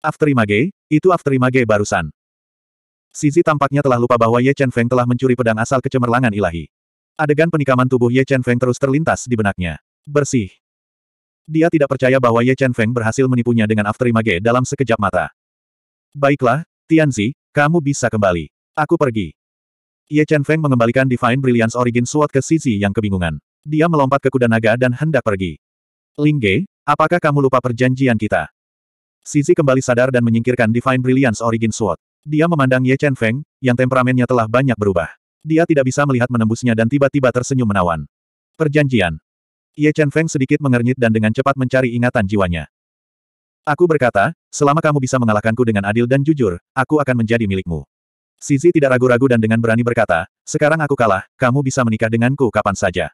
Afterimage, itu Afterimage barusan. Sisi tampaknya telah lupa bahwa Ye Chen Feng telah mencuri pedang asal kecemerlangan ilahi. Adegan penikaman tubuh Ye Chen Feng terus terlintas di benaknya. Bersih. Dia tidak percaya bahwa Ye Chen Feng berhasil menipunya dengan Afterimage dalam sekejap mata. Baiklah, Tianzi, kamu bisa kembali. Aku pergi. Ye Chen Feng mengembalikan Divine Brilliance Origin Sword ke Sisi yang kebingungan. Dia melompat ke kuda naga dan hendak pergi. Lingge, apakah kamu lupa perjanjian kita? Sisi kembali sadar dan menyingkirkan Divine Brilliance Origin Sword. Dia memandang Ye Chen Feng, yang temperamennya telah banyak berubah. Dia tidak bisa melihat menembusnya dan tiba-tiba tersenyum menawan. Perjanjian. Ye Chen Feng sedikit mengernyit dan dengan cepat mencari ingatan jiwanya. Aku berkata, selama kamu bisa mengalahkanku dengan adil dan jujur, aku akan menjadi milikmu. Sisi tidak ragu-ragu dan dengan berani berkata, sekarang aku kalah, kamu bisa menikah denganku kapan saja.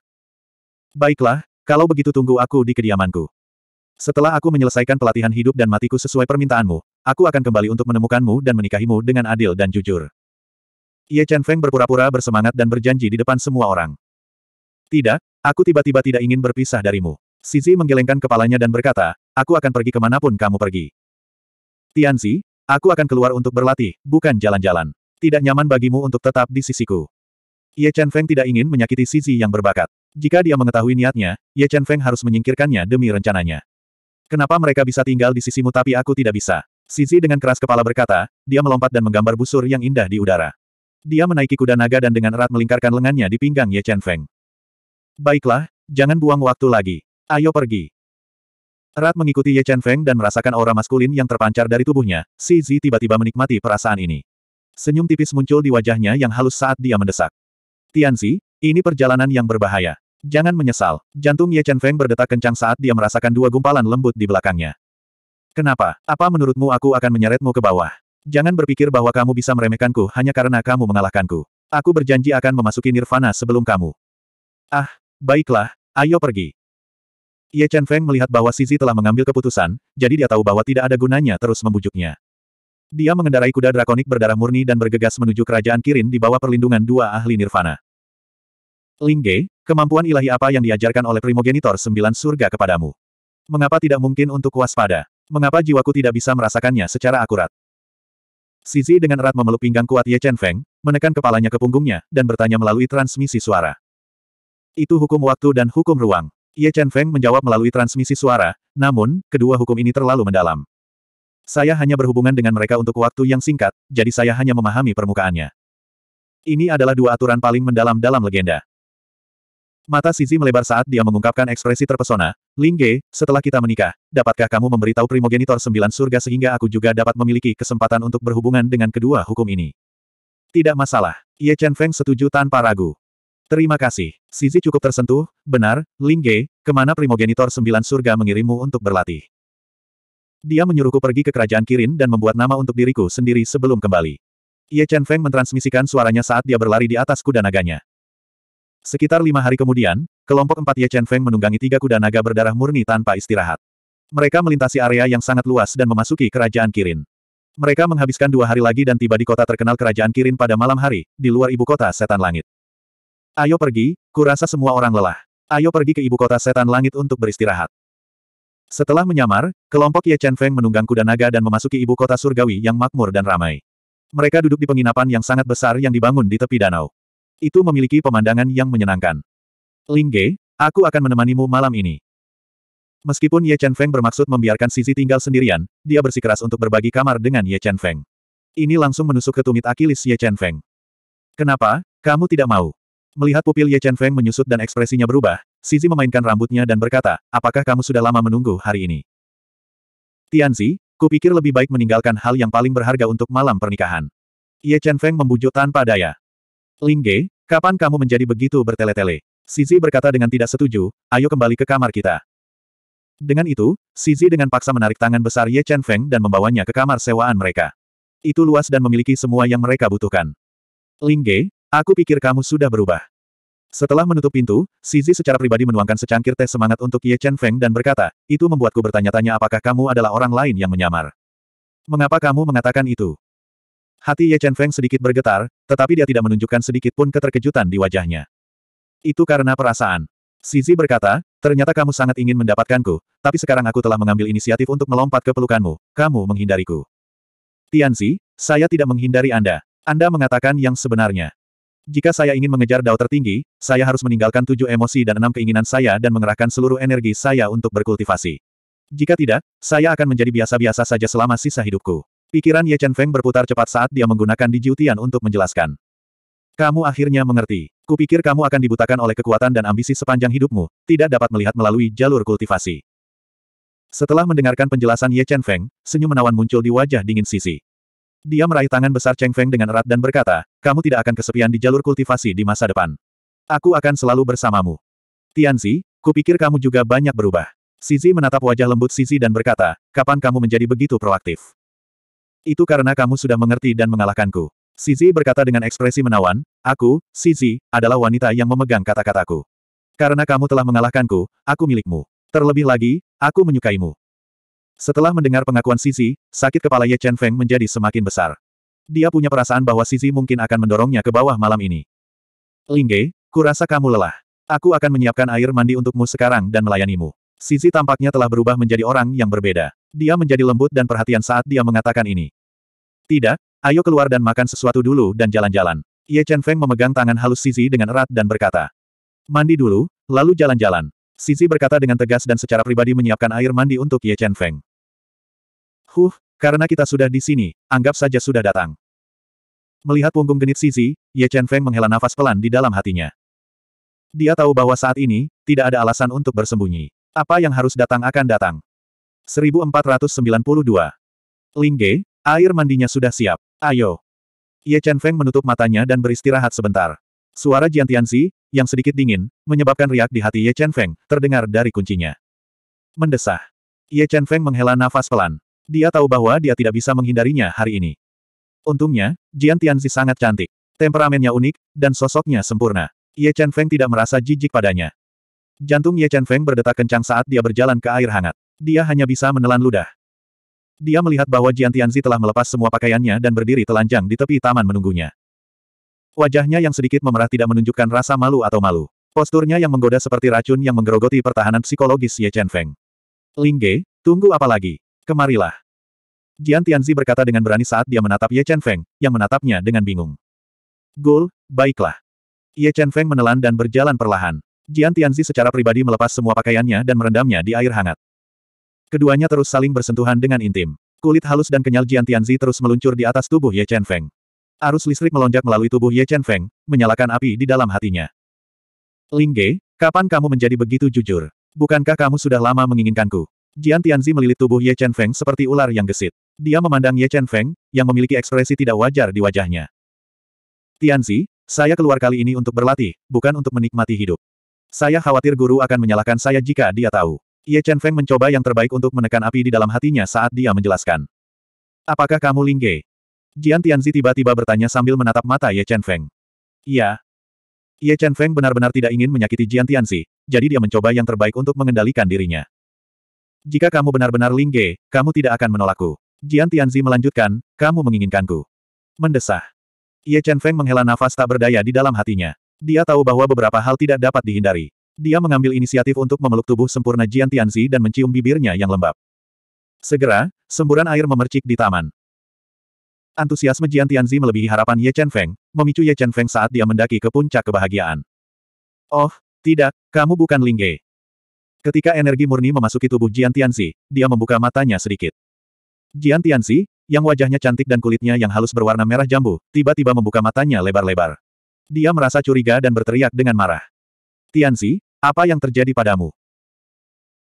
Baiklah, kalau begitu tunggu aku di kediamanku. Setelah aku menyelesaikan pelatihan hidup dan matiku sesuai permintaanmu, aku akan kembali untuk menemukanmu dan menikahimu dengan adil dan jujur. Ye Chen Feng berpura-pura bersemangat dan berjanji di depan semua orang. Tidak, aku tiba-tiba tidak ingin berpisah darimu. Sisi menggelengkan kepalanya dan berkata, aku akan pergi kemanapun kamu pergi. Tianzi, aku akan keluar untuk berlatih, bukan jalan-jalan. Tidak nyaman bagimu untuk tetap di sisiku. Ye Chen Feng tidak ingin menyakiti Sisi yang berbakat. Jika dia mengetahui niatnya, Ye Chen Feng harus menyingkirkannya demi rencananya. Kenapa mereka bisa tinggal di sisimu tapi aku tidak bisa? Sizi dengan keras kepala berkata, dia melompat dan menggambar busur yang indah di udara. Dia menaiki kuda naga dan dengan erat melingkarkan lengannya di pinggang Ye Chen Feng. Baiklah, jangan buang waktu lagi. Ayo pergi. Erat mengikuti Ye Chen Feng dan merasakan aura maskulin yang terpancar dari tubuhnya, Si tiba-tiba menikmati perasaan ini. Senyum tipis muncul di wajahnya yang halus saat dia mendesak. Tianzi, ini perjalanan yang berbahaya. Jangan menyesal. Jantung Ye Chen Feng berdetak kencang saat dia merasakan dua gumpalan lembut di belakangnya. Kenapa? Apa menurutmu aku akan menyeretmu ke bawah? Jangan berpikir bahwa kamu bisa meremehkanku hanya karena kamu mengalahkanku. Aku berjanji akan memasuki nirvana sebelum kamu. Ah, baiklah, ayo pergi. Ye Chen Feng melihat bahwa Sisi telah mengambil keputusan, jadi dia tahu bahwa tidak ada gunanya terus membujuknya. Dia mengendarai kuda drakonik berdarah murni dan bergegas menuju kerajaan Kirin di bawah perlindungan dua ahli nirvana. Lingge, Kemampuan ilahi apa yang diajarkan oleh primogenitor sembilan surga kepadamu? Mengapa tidak mungkin untuk waspada? Mengapa jiwaku tidak bisa merasakannya secara akurat? Sisi dengan erat memeluk pinggang kuat Ye Chen Feng, menekan kepalanya ke punggungnya, dan bertanya melalui transmisi suara. Itu hukum waktu dan hukum ruang. Ye Chen Feng menjawab melalui transmisi suara, namun, kedua hukum ini terlalu mendalam. Saya hanya berhubungan dengan mereka untuk waktu yang singkat, jadi saya hanya memahami permukaannya. Ini adalah dua aturan paling mendalam dalam legenda. Mata Sizi melebar saat dia mengungkapkan ekspresi terpesona. Lingge, setelah kita menikah, dapatkah kamu memberitahu primogenitor sembilan surga sehingga aku juga dapat memiliki kesempatan untuk berhubungan dengan kedua hukum ini? Tidak masalah. Ye Chen Feng setuju tanpa ragu. Terima kasih. Sizi cukup tersentuh, benar, Lingge, kemana primogenitor sembilan surga mengirimmu untuk berlatih? Dia menyuruhku pergi ke kerajaan Kirin dan membuat nama untuk diriku sendiri sebelum kembali. Ye Chen Feng mentransmisikan suaranya saat dia berlari di atas kuda naganya. Sekitar lima hari kemudian, kelompok empat Ye Chen Feng menunggangi tiga kuda naga berdarah murni tanpa istirahat. Mereka melintasi area yang sangat luas dan memasuki kerajaan Kirin. Mereka menghabiskan dua hari lagi dan tiba di kota terkenal kerajaan Kirin pada malam hari, di luar ibu kota setan langit. Ayo pergi, kurasa semua orang lelah. Ayo pergi ke ibu kota setan langit untuk beristirahat. Setelah menyamar, kelompok Ye Chen Feng menunggang kuda naga dan memasuki ibu kota surgawi yang makmur dan ramai. Mereka duduk di penginapan yang sangat besar yang dibangun di tepi danau. Itu memiliki pemandangan yang menyenangkan. Lingge, aku akan menemanimu malam ini. Meskipun Ye Chen Feng bermaksud membiarkan Sisi tinggal sendirian, dia bersikeras untuk berbagi kamar dengan Ye Chen Feng. Ini langsung menusuk ke tumit Akilis Ye Chen Feng. Kenapa, kamu tidak mau? Melihat pupil Ye Chen Feng menyusut dan ekspresinya berubah, Sisi memainkan rambutnya dan berkata, apakah kamu sudah lama menunggu hari ini? Tianzi, kupikir lebih baik meninggalkan hal yang paling berharga untuk malam pernikahan. Ye Chen Feng membujuk tanpa daya. Lingge, kapan kamu menjadi begitu bertele-tele? Sizi berkata dengan tidak setuju, ayo kembali ke kamar kita. Dengan itu, Sizi dengan paksa menarik tangan besar Ye Chen Feng dan membawanya ke kamar sewaan mereka. Itu luas dan memiliki semua yang mereka butuhkan. Lingge, aku pikir kamu sudah berubah. Setelah menutup pintu, Sizi secara pribadi menuangkan secangkir teh semangat untuk Ye Chen Feng dan berkata, itu membuatku bertanya-tanya apakah kamu adalah orang lain yang menyamar. Mengapa kamu mengatakan itu? Hati Ye Chen Feng sedikit bergetar, tetapi dia tidak menunjukkan sedikit pun keterkejutan di wajahnya. Itu karena perasaan. Sizi berkata, ternyata kamu sangat ingin mendapatkanku, tapi sekarang aku telah mengambil inisiatif untuk melompat ke pelukanmu, kamu menghindariku. Tianzi, saya tidak menghindari Anda. Anda mengatakan yang sebenarnya. Jika saya ingin mengejar dao tertinggi, saya harus meninggalkan tujuh emosi dan enam keinginan saya dan mengerahkan seluruh energi saya untuk berkultivasi. Jika tidak, saya akan menjadi biasa-biasa saja selama sisa hidupku. Pikiran Ye Chen Feng berputar cepat saat dia menggunakan Di Jiutian untuk menjelaskan. Kamu akhirnya mengerti. Kupikir kamu akan dibutakan oleh kekuatan dan ambisi sepanjang hidupmu, tidak dapat melihat melalui jalur kultivasi. Setelah mendengarkan penjelasan Ye Chen Feng, senyum menawan muncul di wajah dingin sisi. Dia meraih tangan besar Cheng Feng dengan erat dan berkata, kamu tidak akan kesepian di jalur kultivasi di masa depan. Aku akan selalu bersamamu. Tianzi, kupikir kamu juga banyak berubah. Sizi menatap wajah lembut Sizi dan berkata, kapan kamu menjadi begitu proaktif? Itu karena kamu sudah mengerti dan mengalahkanku. Sizi berkata dengan ekspresi menawan, aku, Sizi, adalah wanita yang memegang kata-kataku. Karena kamu telah mengalahkanku, aku milikmu. Terlebih lagi, aku menyukaimu. Setelah mendengar pengakuan Sizi, sakit kepala Ye Chen Feng menjadi semakin besar. Dia punya perasaan bahwa Sizi mungkin akan mendorongnya ke bawah malam ini. Lingge, kurasa kamu lelah. Aku akan menyiapkan air mandi untukmu sekarang dan melayanimu. Sisi tampaknya telah berubah menjadi orang yang berbeda. Dia menjadi lembut dan perhatian saat dia mengatakan ini. Tidak, ayo keluar dan makan sesuatu dulu dan jalan-jalan. Ye Chen Feng memegang tangan halus Sisi dengan erat dan berkata. Mandi dulu, lalu jalan-jalan. Sisi berkata dengan tegas dan secara pribadi menyiapkan air mandi untuk Ye Chen Feng. Huh, karena kita sudah di sini, anggap saja sudah datang. Melihat punggung genit Sisi, Ye Chen Feng menghela nafas pelan di dalam hatinya. Dia tahu bahwa saat ini, tidak ada alasan untuk bersembunyi. Apa yang harus datang akan datang. 1492. Lingge, air mandinya sudah siap. Ayo. Ye Chen Feng menutup matanya dan beristirahat sebentar. Suara Jian Tianzi, yang sedikit dingin, menyebabkan riak di hati Ye Chen Feng, terdengar dari kuncinya. Mendesah. Ye Chen Feng menghela nafas pelan. Dia tahu bahwa dia tidak bisa menghindarinya hari ini. Untungnya, Jian Tianzi sangat cantik. Temperamennya unik, dan sosoknya sempurna. Ye Chen Feng tidak merasa jijik padanya. Jantung Ye Chen Feng berdetak kencang saat dia berjalan ke air hangat. Dia hanya bisa menelan ludah. Dia melihat bahwa Jian Tianzi telah melepas semua pakaiannya dan berdiri telanjang di tepi taman menunggunya. Wajahnya yang sedikit memerah tidak menunjukkan rasa malu atau malu. Posturnya yang menggoda seperti racun yang menggerogoti pertahanan psikologis Ye Chen Feng. Ling Ge, tunggu apa lagi? Kemarilah. Jian Tianzi berkata dengan berani saat dia menatap Ye Chen Feng, yang menatapnya dengan bingung. Gul, baiklah. Ye Chen Feng menelan dan berjalan perlahan. Jian Tianzi secara pribadi melepas semua pakaiannya dan merendamnya di air hangat. Keduanya terus saling bersentuhan dengan intim. Kulit halus dan kenyal Jian Tianzi terus meluncur di atas tubuh Ye Chen Feng. Arus listrik melonjak melalui tubuh Ye Chen Feng, menyalakan api di dalam hatinya. Lingge, kapan kamu menjadi begitu jujur? Bukankah kamu sudah lama menginginkanku? Jian Tianzi melilit tubuh Ye Chen Feng seperti ular yang gesit. Dia memandang Ye Chen Feng, yang memiliki ekspresi tidak wajar di wajahnya. Tianzi, saya keluar kali ini untuk berlatih, bukan untuk menikmati hidup. Saya khawatir guru akan menyalahkan saya jika dia tahu. Ye Chen Feng mencoba yang terbaik untuk menekan api di dalam hatinya saat dia menjelaskan. Apakah kamu Lingge? Jian Tianzi tiba-tiba bertanya sambil menatap mata Ye Chen Feng. Iya. Ye Chen Feng benar-benar tidak ingin menyakiti Jian Tianzi, jadi dia mencoba yang terbaik untuk mengendalikan dirinya. Jika kamu benar-benar Lingge, kamu tidak akan menolakku. Jian Tianzi melanjutkan, kamu menginginkanku. Mendesah. Ye Chen Feng menghela nafas tak berdaya di dalam hatinya. Dia tahu bahwa beberapa hal tidak dapat dihindari. Dia mengambil inisiatif untuk memeluk tubuh sempurna Jian Tianzi dan mencium bibirnya yang lembab. Segera, semburan air memercik di taman. Antusiasme Jian Tianzi melebihi harapan Ye Chen Feng, memicu Ye Chen Feng saat dia mendaki ke puncak kebahagiaan. Oh, tidak, kamu bukan Lingge. Ketika energi murni memasuki tubuh Jian Tianzi, dia membuka matanya sedikit. Jian Tianzi, yang wajahnya cantik dan kulitnya yang halus berwarna merah jambu, tiba-tiba membuka matanya lebar-lebar. Dia merasa curiga dan berteriak dengan marah. Tianzi, apa yang terjadi padamu?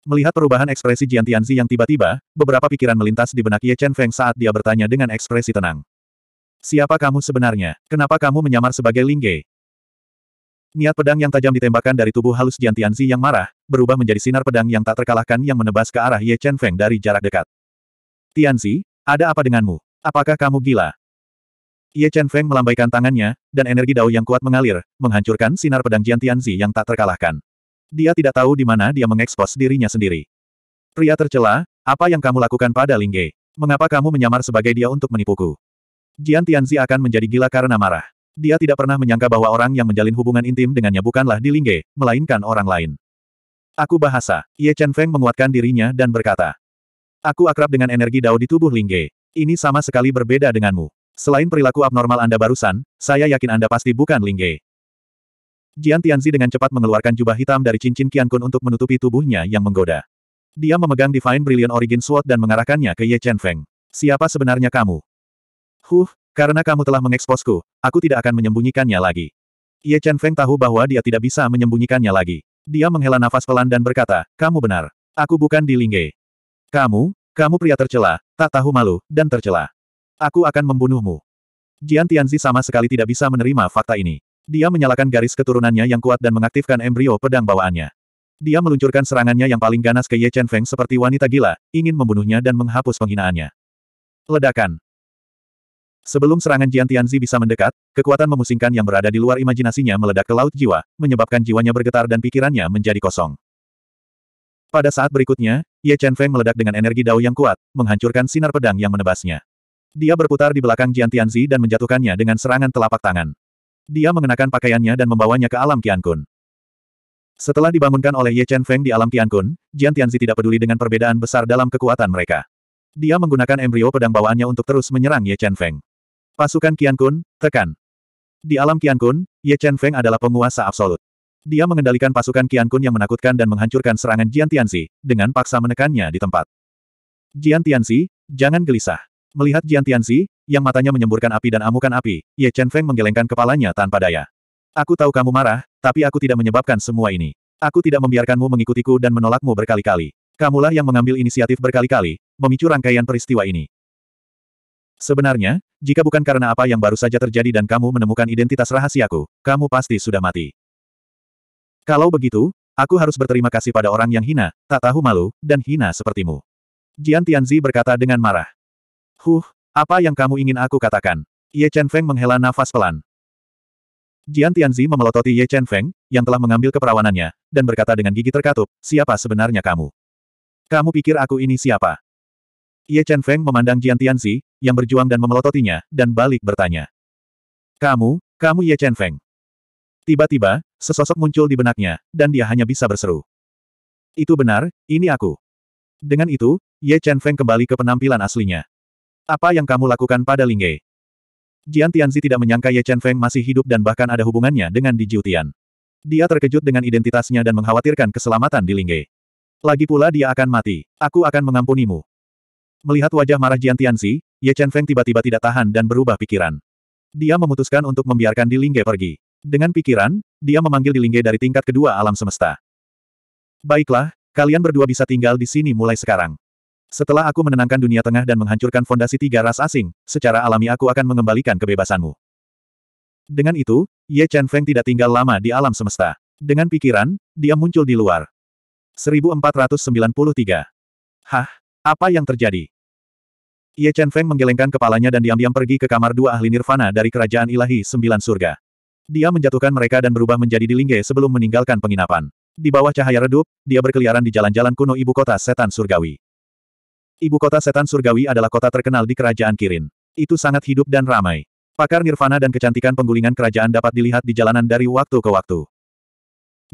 Melihat perubahan ekspresi Jian Tianzi yang tiba-tiba, beberapa pikiran melintas di benak Ye Chen Feng saat dia bertanya dengan ekspresi tenang. Siapa kamu sebenarnya? Kenapa kamu menyamar sebagai Lingge? Niat pedang yang tajam ditembakkan dari tubuh halus Jian Tianzi yang marah, berubah menjadi sinar pedang yang tak terkalahkan yang menebas ke arah Ye Chen Feng dari jarak dekat. Tianzi, ada apa denganmu? Apakah kamu gila? Ye Chen Feng melambaikan tangannya, dan energi dao yang kuat mengalir, menghancurkan sinar pedang Jian Tianzi yang tak terkalahkan. Dia tidak tahu di mana dia mengekspos dirinya sendiri. Pria tercela, apa yang kamu lakukan pada Lingge? Mengapa kamu menyamar sebagai dia untuk menipuku? Jian Tianzi akan menjadi gila karena marah. Dia tidak pernah menyangka bahwa orang yang menjalin hubungan intim dengannya bukanlah di Lingge, melainkan orang lain. Aku bahasa. Ye Chen Feng menguatkan dirinya dan berkata. Aku akrab dengan energi dao di tubuh Lingge. Ini sama sekali berbeda denganmu. Selain perilaku abnormal Anda barusan, saya yakin Anda pasti bukan Lingge. Jian Tianzi dengan cepat mengeluarkan jubah hitam dari cincin Qian Kun untuk menutupi tubuhnya yang menggoda. Dia memegang Divine Brilliant Origin Sword dan mengarahkannya ke Ye Chen Feng. Siapa sebenarnya kamu? Huh, karena kamu telah mengeksposku, aku tidak akan menyembunyikannya lagi. Ye Chen Feng tahu bahwa dia tidak bisa menyembunyikannya lagi. Dia menghela nafas pelan dan berkata, kamu benar. Aku bukan di Lingge. Kamu, kamu pria tercela, tak tahu malu, dan tercela. Aku akan membunuhmu. Jian Tianzi sama sekali tidak bisa menerima fakta ini. Dia menyalakan garis keturunannya yang kuat dan mengaktifkan embrio pedang bawaannya. Dia meluncurkan serangannya yang paling ganas ke Ye Chen Feng seperti wanita gila, ingin membunuhnya dan menghapus penghinaannya. Ledakan. Sebelum serangan Jian Tianzi bisa mendekat, kekuatan memusingkan yang berada di luar imajinasinya meledak ke laut jiwa, menyebabkan jiwanya bergetar dan pikirannya menjadi kosong. Pada saat berikutnya, Ye Chen Feng meledak dengan energi dao yang kuat, menghancurkan sinar pedang yang menebasnya. Dia berputar di belakang Jian Tianzi dan menjatuhkannya dengan serangan telapak tangan. Dia mengenakan pakaiannya dan membawanya ke alam Qiankun. Setelah dibangunkan oleh Ye Chen Feng di alam Qiankun, Jian Tianzi tidak peduli dengan perbedaan besar dalam kekuatan mereka. Dia menggunakan embrio pedang bawaannya untuk terus menyerang Ye Chen Feng. Pasukan Qiankun, tekan. Di alam Qiankun, Ye Chen Feng adalah penguasa absolut. Dia mengendalikan pasukan Qiankun yang menakutkan dan menghancurkan serangan Jian Tianzi, dengan paksa menekannya di tempat. Jian Tianzi, jangan gelisah. Melihat Jian Tianzi, yang matanya menyemburkan api dan amukan api, Ye Chen Feng menggelengkan kepalanya tanpa daya. Aku tahu kamu marah, tapi aku tidak menyebabkan semua ini. Aku tidak membiarkanmu mengikutiku dan menolakmu berkali-kali. Kamulah yang mengambil inisiatif berkali-kali, memicu rangkaian peristiwa ini. Sebenarnya, jika bukan karena apa yang baru saja terjadi dan kamu menemukan identitas rahasiaku, kamu pasti sudah mati. Kalau begitu, aku harus berterima kasih pada orang yang hina, tak tahu malu, dan hina sepertimu. Jian Tianzi berkata dengan marah. Huh, apa yang kamu ingin aku katakan? Ye Chen Feng menghela nafas pelan. Jian Tianzi memelototi Ye Chen Feng, yang telah mengambil keperawanannya, dan berkata dengan gigi terkatup, siapa sebenarnya kamu? Kamu pikir aku ini siapa? Ye Chen Feng memandang Jian Tianzi, yang berjuang dan memelototinya, dan balik bertanya. Kamu, kamu Ye Chen Feng. Tiba-tiba, sesosok muncul di benaknya, dan dia hanya bisa berseru. Itu benar, ini aku. Dengan itu, Ye Chen Feng kembali ke penampilan aslinya. Apa yang kamu lakukan pada Lingge? Jian Tianzi tidak menyangka Ye Chen Feng masih hidup dan bahkan ada hubungannya dengan Di Jiutian. Dia terkejut dengan identitasnya dan mengkhawatirkan keselamatan di Lingge. Lagi pula dia akan mati. Aku akan mengampunimu. Melihat wajah marah Jian Tianzi, Ye Chen Feng tiba-tiba tidak tahan dan berubah pikiran. Dia memutuskan untuk membiarkan Di Lingge pergi. Dengan pikiran, dia memanggil Di Lingge dari tingkat kedua alam semesta. Baiklah, kalian berdua bisa tinggal di sini mulai sekarang. Setelah aku menenangkan dunia tengah dan menghancurkan fondasi tiga ras asing, secara alami aku akan mengembalikan kebebasanmu. Dengan itu, Ye Chen Feng tidak tinggal lama di alam semesta. Dengan pikiran, dia muncul di luar. 1493. Hah? Apa yang terjadi? Ye Chen Feng menggelengkan kepalanya dan diam-diam pergi ke kamar dua ahli nirvana dari kerajaan ilahi sembilan surga. Dia menjatuhkan mereka dan berubah menjadi Dilingge sebelum meninggalkan penginapan. Di bawah cahaya redup, dia berkeliaran di jalan-jalan kuno ibu kota setan surgawi. Ibu kota setan surgawi adalah kota terkenal di kerajaan Kirin. Itu sangat hidup dan ramai. Pakar nirvana dan kecantikan penggulingan kerajaan dapat dilihat di jalanan dari waktu ke waktu.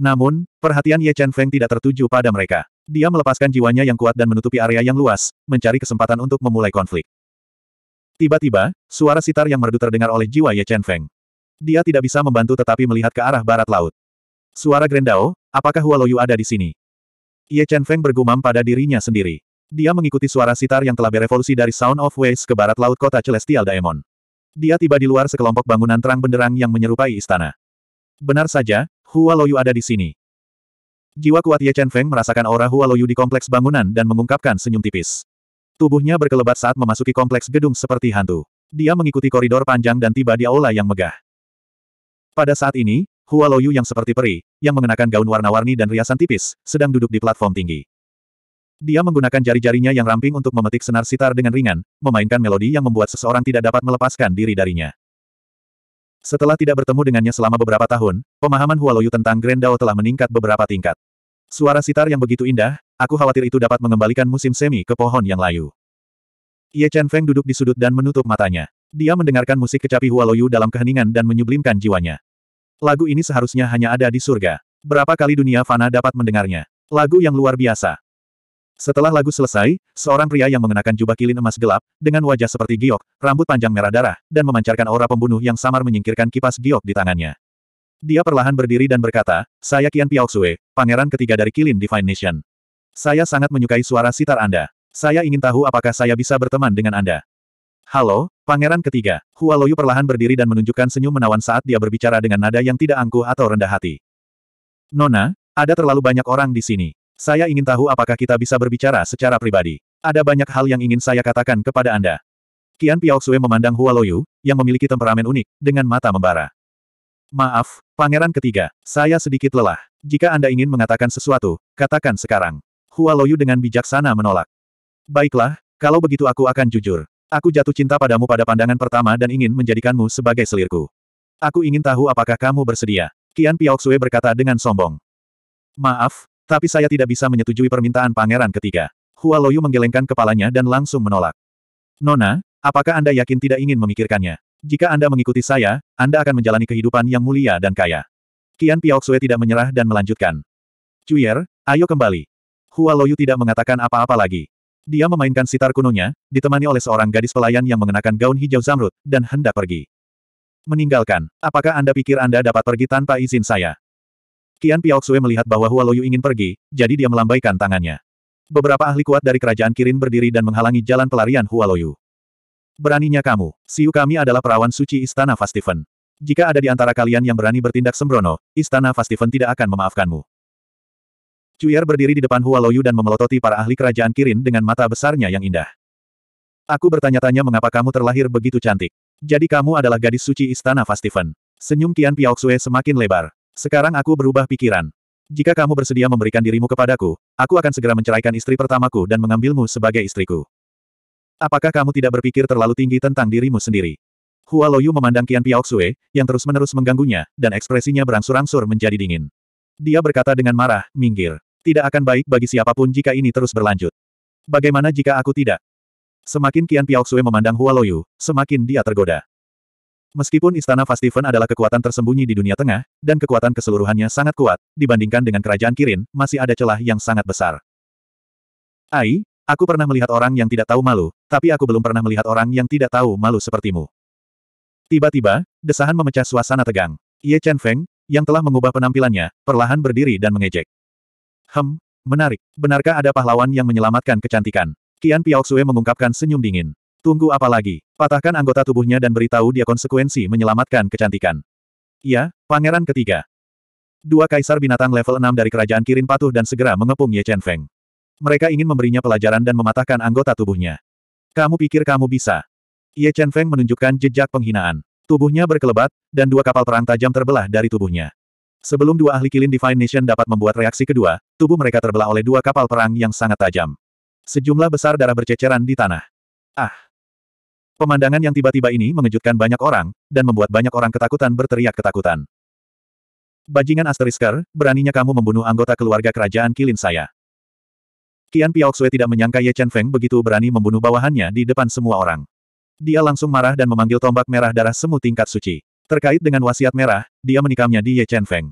Namun, perhatian Ye Chen Feng tidak tertuju pada mereka. Dia melepaskan jiwanya yang kuat dan menutupi area yang luas, mencari kesempatan untuk memulai konflik. Tiba-tiba, suara sitar yang merdu terdengar oleh jiwa Ye Chen Feng. Dia tidak bisa membantu tetapi melihat ke arah barat laut. Suara Grendao, apakah Hualoyu ada di sini? Ye Chen Feng bergumam pada dirinya sendiri. Dia mengikuti suara sitar yang telah berevolusi dari Sound of Waves ke barat laut kota Celestial Daemon. Dia tiba di luar sekelompok bangunan terang benderang yang menyerupai istana. Benar saja, Hua Loyu ada di sini. Jiwa kuat Ye Chen Feng merasakan aura Hua Loyu di kompleks bangunan dan mengungkapkan senyum tipis. Tubuhnya berkelebat saat memasuki kompleks gedung seperti hantu. Dia mengikuti koridor panjang dan tiba di aula yang megah. Pada saat ini, Hua Loyu yang seperti peri, yang mengenakan gaun warna-warni dan riasan tipis, sedang duduk di platform tinggi. Dia menggunakan jari-jarinya yang ramping untuk memetik senar sitar dengan ringan, memainkan melodi yang membuat seseorang tidak dapat melepaskan diri darinya. Setelah tidak bertemu dengannya selama beberapa tahun, pemahaman Hualoyu tentang Grand Dao telah meningkat beberapa tingkat. Suara sitar yang begitu indah, aku khawatir itu dapat mengembalikan musim semi ke pohon yang layu. Ye Chen Feng duduk di sudut dan menutup matanya. Dia mendengarkan musik kecapi Hualoyu dalam keheningan dan menyublimkan jiwanya. Lagu ini seharusnya hanya ada di surga. Berapa kali dunia fana dapat mendengarnya? Lagu yang luar biasa. Setelah lagu selesai, seorang pria yang mengenakan jubah kilin emas gelap, dengan wajah seperti giok, rambut panjang merah darah, dan memancarkan aura pembunuh yang samar menyingkirkan kipas giok di tangannya. Dia perlahan berdiri dan berkata, saya Kian Piao Piaoxue, pangeran ketiga dari Kilin Divine Nation. Saya sangat menyukai suara sitar Anda. Saya ingin tahu apakah saya bisa berteman dengan Anda. Halo, pangeran ketiga. Hua Loyu perlahan berdiri dan menunjukkan senyum menawan saat dia berbicara dengan nada yang tidak angkuh atau rendah hati. Nona, ada terlalu banyak orang di sini. Saya ingin tahu apakah kita bisa berbicara secara pribadi. Ada banyak hal yang ingin saya katakan kepada Anda. Kian Piao Xue memandang Hua Loyu, yang memiliki temperamen unik, dengan mata membara. Maaf, Pangeran ketiga, saya sedikit lelah. Jika Anda ingin mengatakan sesuatu, katakan sekarang. Hua Loyu dengan bijaksana menolak. Baiklah, kalau begitu aku akan jujur. Aku jatuh cinta padamu pada pandangan pertama dan ingin menjadikanmu sebagai selirku. Aku ingin tahu apakah kamu bersedia. Kian Piao Xue berkata dengan sombong. Maaf, tapi saya tidak bisa menyetujui permintaan pangeran ketiga. Hua Loyu menggelengkan kepalanya dan langsung menolak. Nona, apakah Anda yakin tidak ingin memikirkannya? Jika Anda mengikuti saya, Anda akan menjalani kehidupan yang mulia dan kaya. Qian Piaoxue tidak menyerah dan melanjutkan. Cuyer, ayo kembali. Hua Loyu tidak mengatakan apa-apa lagi. Dia memainkan sitar kunonya, ditemani oleh seorang gadis pelayan yang mengenakan gaun hijau zamrud, dan hendak pergi. Meninggalkan, apakah Anda pikir Anda dapat pergi tanpa izin saya? Qian Piaoxue melihat bahwa Hua Hualoyu ingin pergi, jadi dia melambaikan tangannya. Beberapa ahli kuat dari kerajaan Kirin berdiri dan menghalangi jalan pelarian Hua Hualoyu. Beraninya kamu, Siu kami adalah perawan suci Istana Fastiven. Jika ada di antara kalian yang berani bertindak sembrono, Istana Fastiven tidak akan memaafkanmu. Cuyer berdiri di depan Hua Hualoyu dan memelototi para ahli kerajaan Kirin dengan mata besarnya yang indah. Aku bertanya-tanya mengapa kamu terlahir begitu cantik. Jadi kamu adalah gadis suci Istana Fastiven. Senyum Qian Piaoxue semakin lebar. Sekarang aku berubah pikiran. Jika kamu bersedia memberikan dirimu kepadaku, aku akan segera menceraikan istri pertamaku dan mengambilmu sebagai istriku. Apakah kamu tidak berpikir terlalu tinggi tentang dirimu sendiri? Hua Loyu memandang Kian Piao Xue yang terus-menerus mengganggunya, dan ekspresinya berangsur-angsur menjadi dingin. Dia berkata dengan marah, minggir. Tidak akan baik bagi siapapun jika ini terus berlanjut. Bagaimana jika aku tidak? Semakin Kian Piao Xue memandang Hua Loyu, semakin dia tergoda. Meskipun Istana Fastiven adalah kekuatan tersembunyi di dunia tengah, dan kekuatan keseluruhannya sangat kuat, dibandingkan dengan kerajaan Kirin, masih ada celah yang sangat besar. Ai, aku pernah melihat orang yang tidak tahu malu, tapi aku belum pernah melihat orang yang tidak tahu malu sepertimu. Tiba-tiba, desahan memecah suasana tegang. Ye Chen Feng, yang telah mengubah penampilannya, perlahan berdiri dan mengejek. Hem, menarik. Benarkah ada pahlawan yang menyelamatkan kecantikan? Qian Piaoxue mengungkapkan senyum dingin. Tunggu apa lagi? Patahkan anggota tubuhnya dan beritahu dia konsekuensi menyelamatkan kecantikan. Iya, pangeran ketiga. Dua kaisar binatang level 6 dari kerajaan Kirin patuh dan segera mengepung Ye Chen Feng. Mereka ingin memberinya pelajaran dan mematahkan anggota tubuhnya. Kamu pikir kamu bisa? Ye Chen Feng menunjukkan jejak penghinaan. Tubuhnya berkelebat, dan dua kapal perang tajam terbelah dari tubuhnya. Sebelum dua ahli Kilin Divine Nation dapat membuat reaksi kedua, tubuh mereka terbelah oleh dua kapal perang yang sangat tajam. Sejumlah besar darah berceceran di tanah. Ah! Pemandangan yang tiba-tiba ini mengejutkan banyak orang, dan membuat banyak orang ketakutan berteriak ketakutan. Bajingan Asterisker, beraninya kamu membunuh anggota keluarga kerajaan kilin saya. Kian Piaoxue tidak menyangka Ye Chen Feng begitu berani membunuh bawahannya di depan semua orang. Dia langsung marah dan memanggil tombak merah darah semu tingkat suci. Terkait dengan wasiat merah, dia menikamnya di Ye Chen Feng.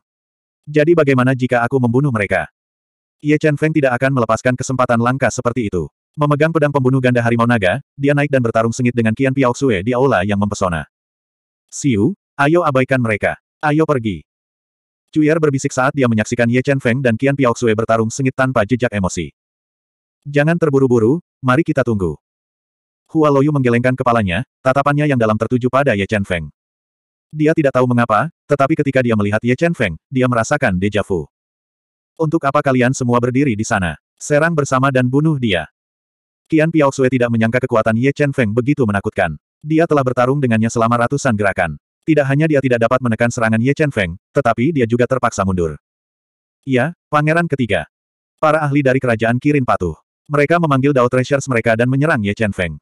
Jadi bagaimana jika aku membunuh mereka? Ye Chen Feng tidak akan melepaskan kesempatan langka seperti itu. Memegang pedang pembunuh ganda harimau naga, dia naik dan bertarung sengit dengan Qian Piaoxue di aula yang mempesona. Siu, ayo abaikan mereka. Ayo pergi. Cuyer berbisik saat dia menyaksikan Ye Chen Feng dan Qian Piaoxue bertarung sengit tanpa jejak emosi. Jangan terburu-buru, mari kita tunggu. Hua Loyu menggelengkan kepalanya, tatapannya yang dalam tertuju pada Ye Chen Feng. Dia tidak tahu mengapa, tetapi ketika dia melihat Ye Chen Feng, dia merasakan deja vu. Untuk apa kalian semua berdiri di sana? Serang bersama dan bunuh dia. Kian Piao Piaoxue tidak menyangka kekuatan Ye Chen Feng begitu menakutkan. Dia telah bertarung dengannya selama ratusan gerakan. Tidak hanya dia tidak dapat menekan serangan Ye Chen Feng, tetapi dia juga terpaksa mundur. Ya, pangeran ketiga. Para ahli dari kerajaan Kirin patuh. Mereka memanggil Dao Treasures mereka dan menyerang Ye Chen Feng.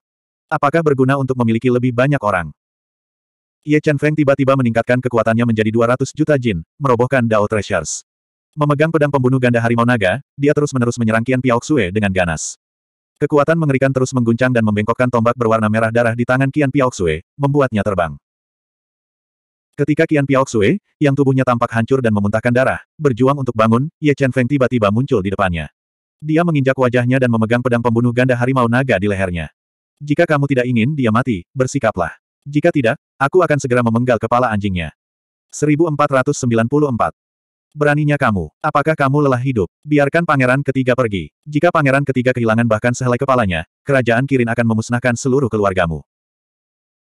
Apakah berguna untuk memiliki lebih banyak orang? Ye Chen Feng tiba-tiba meningkatkan kekuatannya menjadi 200 juta jin, merobohkan Dao Treasures. Memegang pedang pembunuh ganda harimau naga, dia terus-menerus menyerang Kian Piao Piaoxue dengan ganas. Kekuatan mengerikan terus mengguncang dan membengkokkan tombak berwarna merah darah di tangan Qian Piaoxue, membuatnya terbang. Ketika Qian Piaoxue, yang tubuhnya tampak hancur dan memuntahkan darah, berjuang untuk bangun, Ye Chen Feng tiba-tiba muncul di depannya. Dia menginjak wajahnya dan memegang pedang pembunuh ganda harimau naga di lehernya. Jika kamu tidak ingin dia mati, bersikaplah. Jika tidak, aku akan segera memenggal kepala anjingnya. 1494 Beraninya kamu. Apakah kamu lelah hidup? Biarkan pangeran ketiga pergi. Jika pangeran ketiga kehilangan bahkan sehelai kepalanya, kerajaan Kirin akan memusnahkan seluruh keluargamu.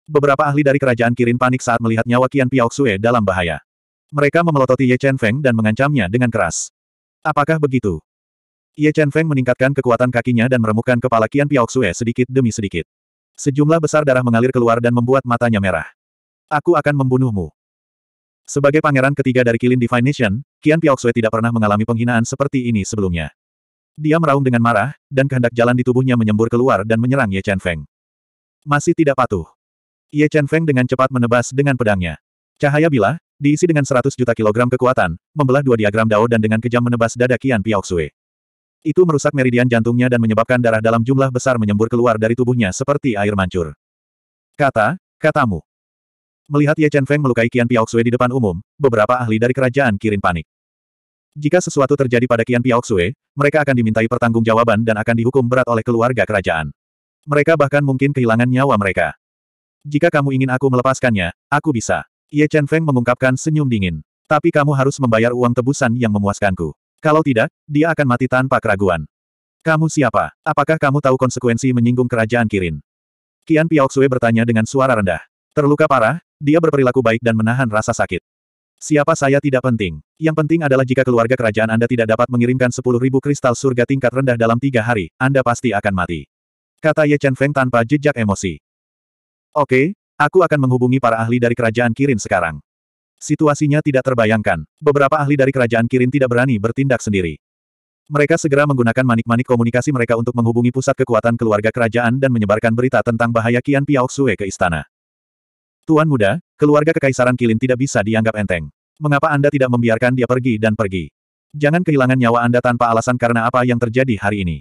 Beberapa ahli dari kerajaan Kirin panik saat melihat nyawa Kian Piao Xue dalam bahaya. Mereka memelototi Ye Chen Feng dan mengancamnya dengan keras. Apakah begitu? Ye Chen Feng meningkatkan kekuatan kakinya dan meremukkan kepala Kian Piao Xue sedikit demi sedikit. Sejumlah besar darah mengalir keluar dan membuat matanya merah. Aku akan membunuhmu. Sebagai pangeran ketiga dari Kilin Divine Nation, Qian Piaoxue tidak pernah mengalami penghinaan seperti ini sebelumnya. Dia meraung dengan marah, dan kehendak jalan di tubuhnya menyembur keluar dan menyerang Ye Chen Feng. Masih tidak patuh. Ye Chen Feng dengan cepat menebas dengan pedangnya. Cahaya bila, diisi dengan 100 juta kilogram kekuatan, membelah dua diagram Dao dan dengan kejam menebas dada Qian Piaoxue. Itu merusak meridian jantungnya dan menyebabkan darah dalam jumlah besar menyembur keluar dari tubuhnya seperti air mancur. Kata, katamu. Melihat Ye Chen Feng melukai Qian Xue di depan umum, beberapa ahli dari kerajaan Kirin panik. Jika sesuatu terjadi pada Qian Xue, mereka akan dimintai pertanggungjawaban dan akan dihukum berat oleh keluarga kerajaan. Mereka bahkan mungkin kehilangan nyawa mereka. Jika kamu ingin aku melepaskannya, aku bisa. Ye Chen Feng mengungkapkan senyum dingin. Tapi kamu harus membayar uang tebusan yang memuaskanku. Kalau tidak, dia akan mati tanpa keraguan. Kamu siapa? Apakah kamu tahu konsekuensi menyinggung kerajaan Kirin? Qian Xue bertanya dengan suara rendah. Terluka parah, dia berperilaku baik dan menahan rasa sakit. Siapa saya tidak penting. Yang penting adalah jika keluarga kerajaan Anda tidak dapat mengirimkan 10.000 kristal surga tingkat rendah dalam tiga hari, Anda pasti akan mati. Kata Ye Chen Feng tanpa jejak emosi. Oke, aku akan menghubungi para ahli dari kerajaan Kirin sekarang. Situasinya tidak terbayangkan. Beberapa ahli dari kerajaan Kirin tidak berani bertindak sendiri. Mereka segera menggunakan manik-manik komunikasi mereka untuk menghubungi pusat kekuatan keluarga kerajaan dan menyebarkan berita tentang bahaya Qian Piao Xue ke istana. Tuan muda, keluarga Kekaisaran Kilin tidak bisa dianggap enteng. Mengapa Anda tidak membiarkan dia pergi dan pergi? Jangan kehilangan nyawa Anda tanpa alasan karena apa yang terjadi hari ini.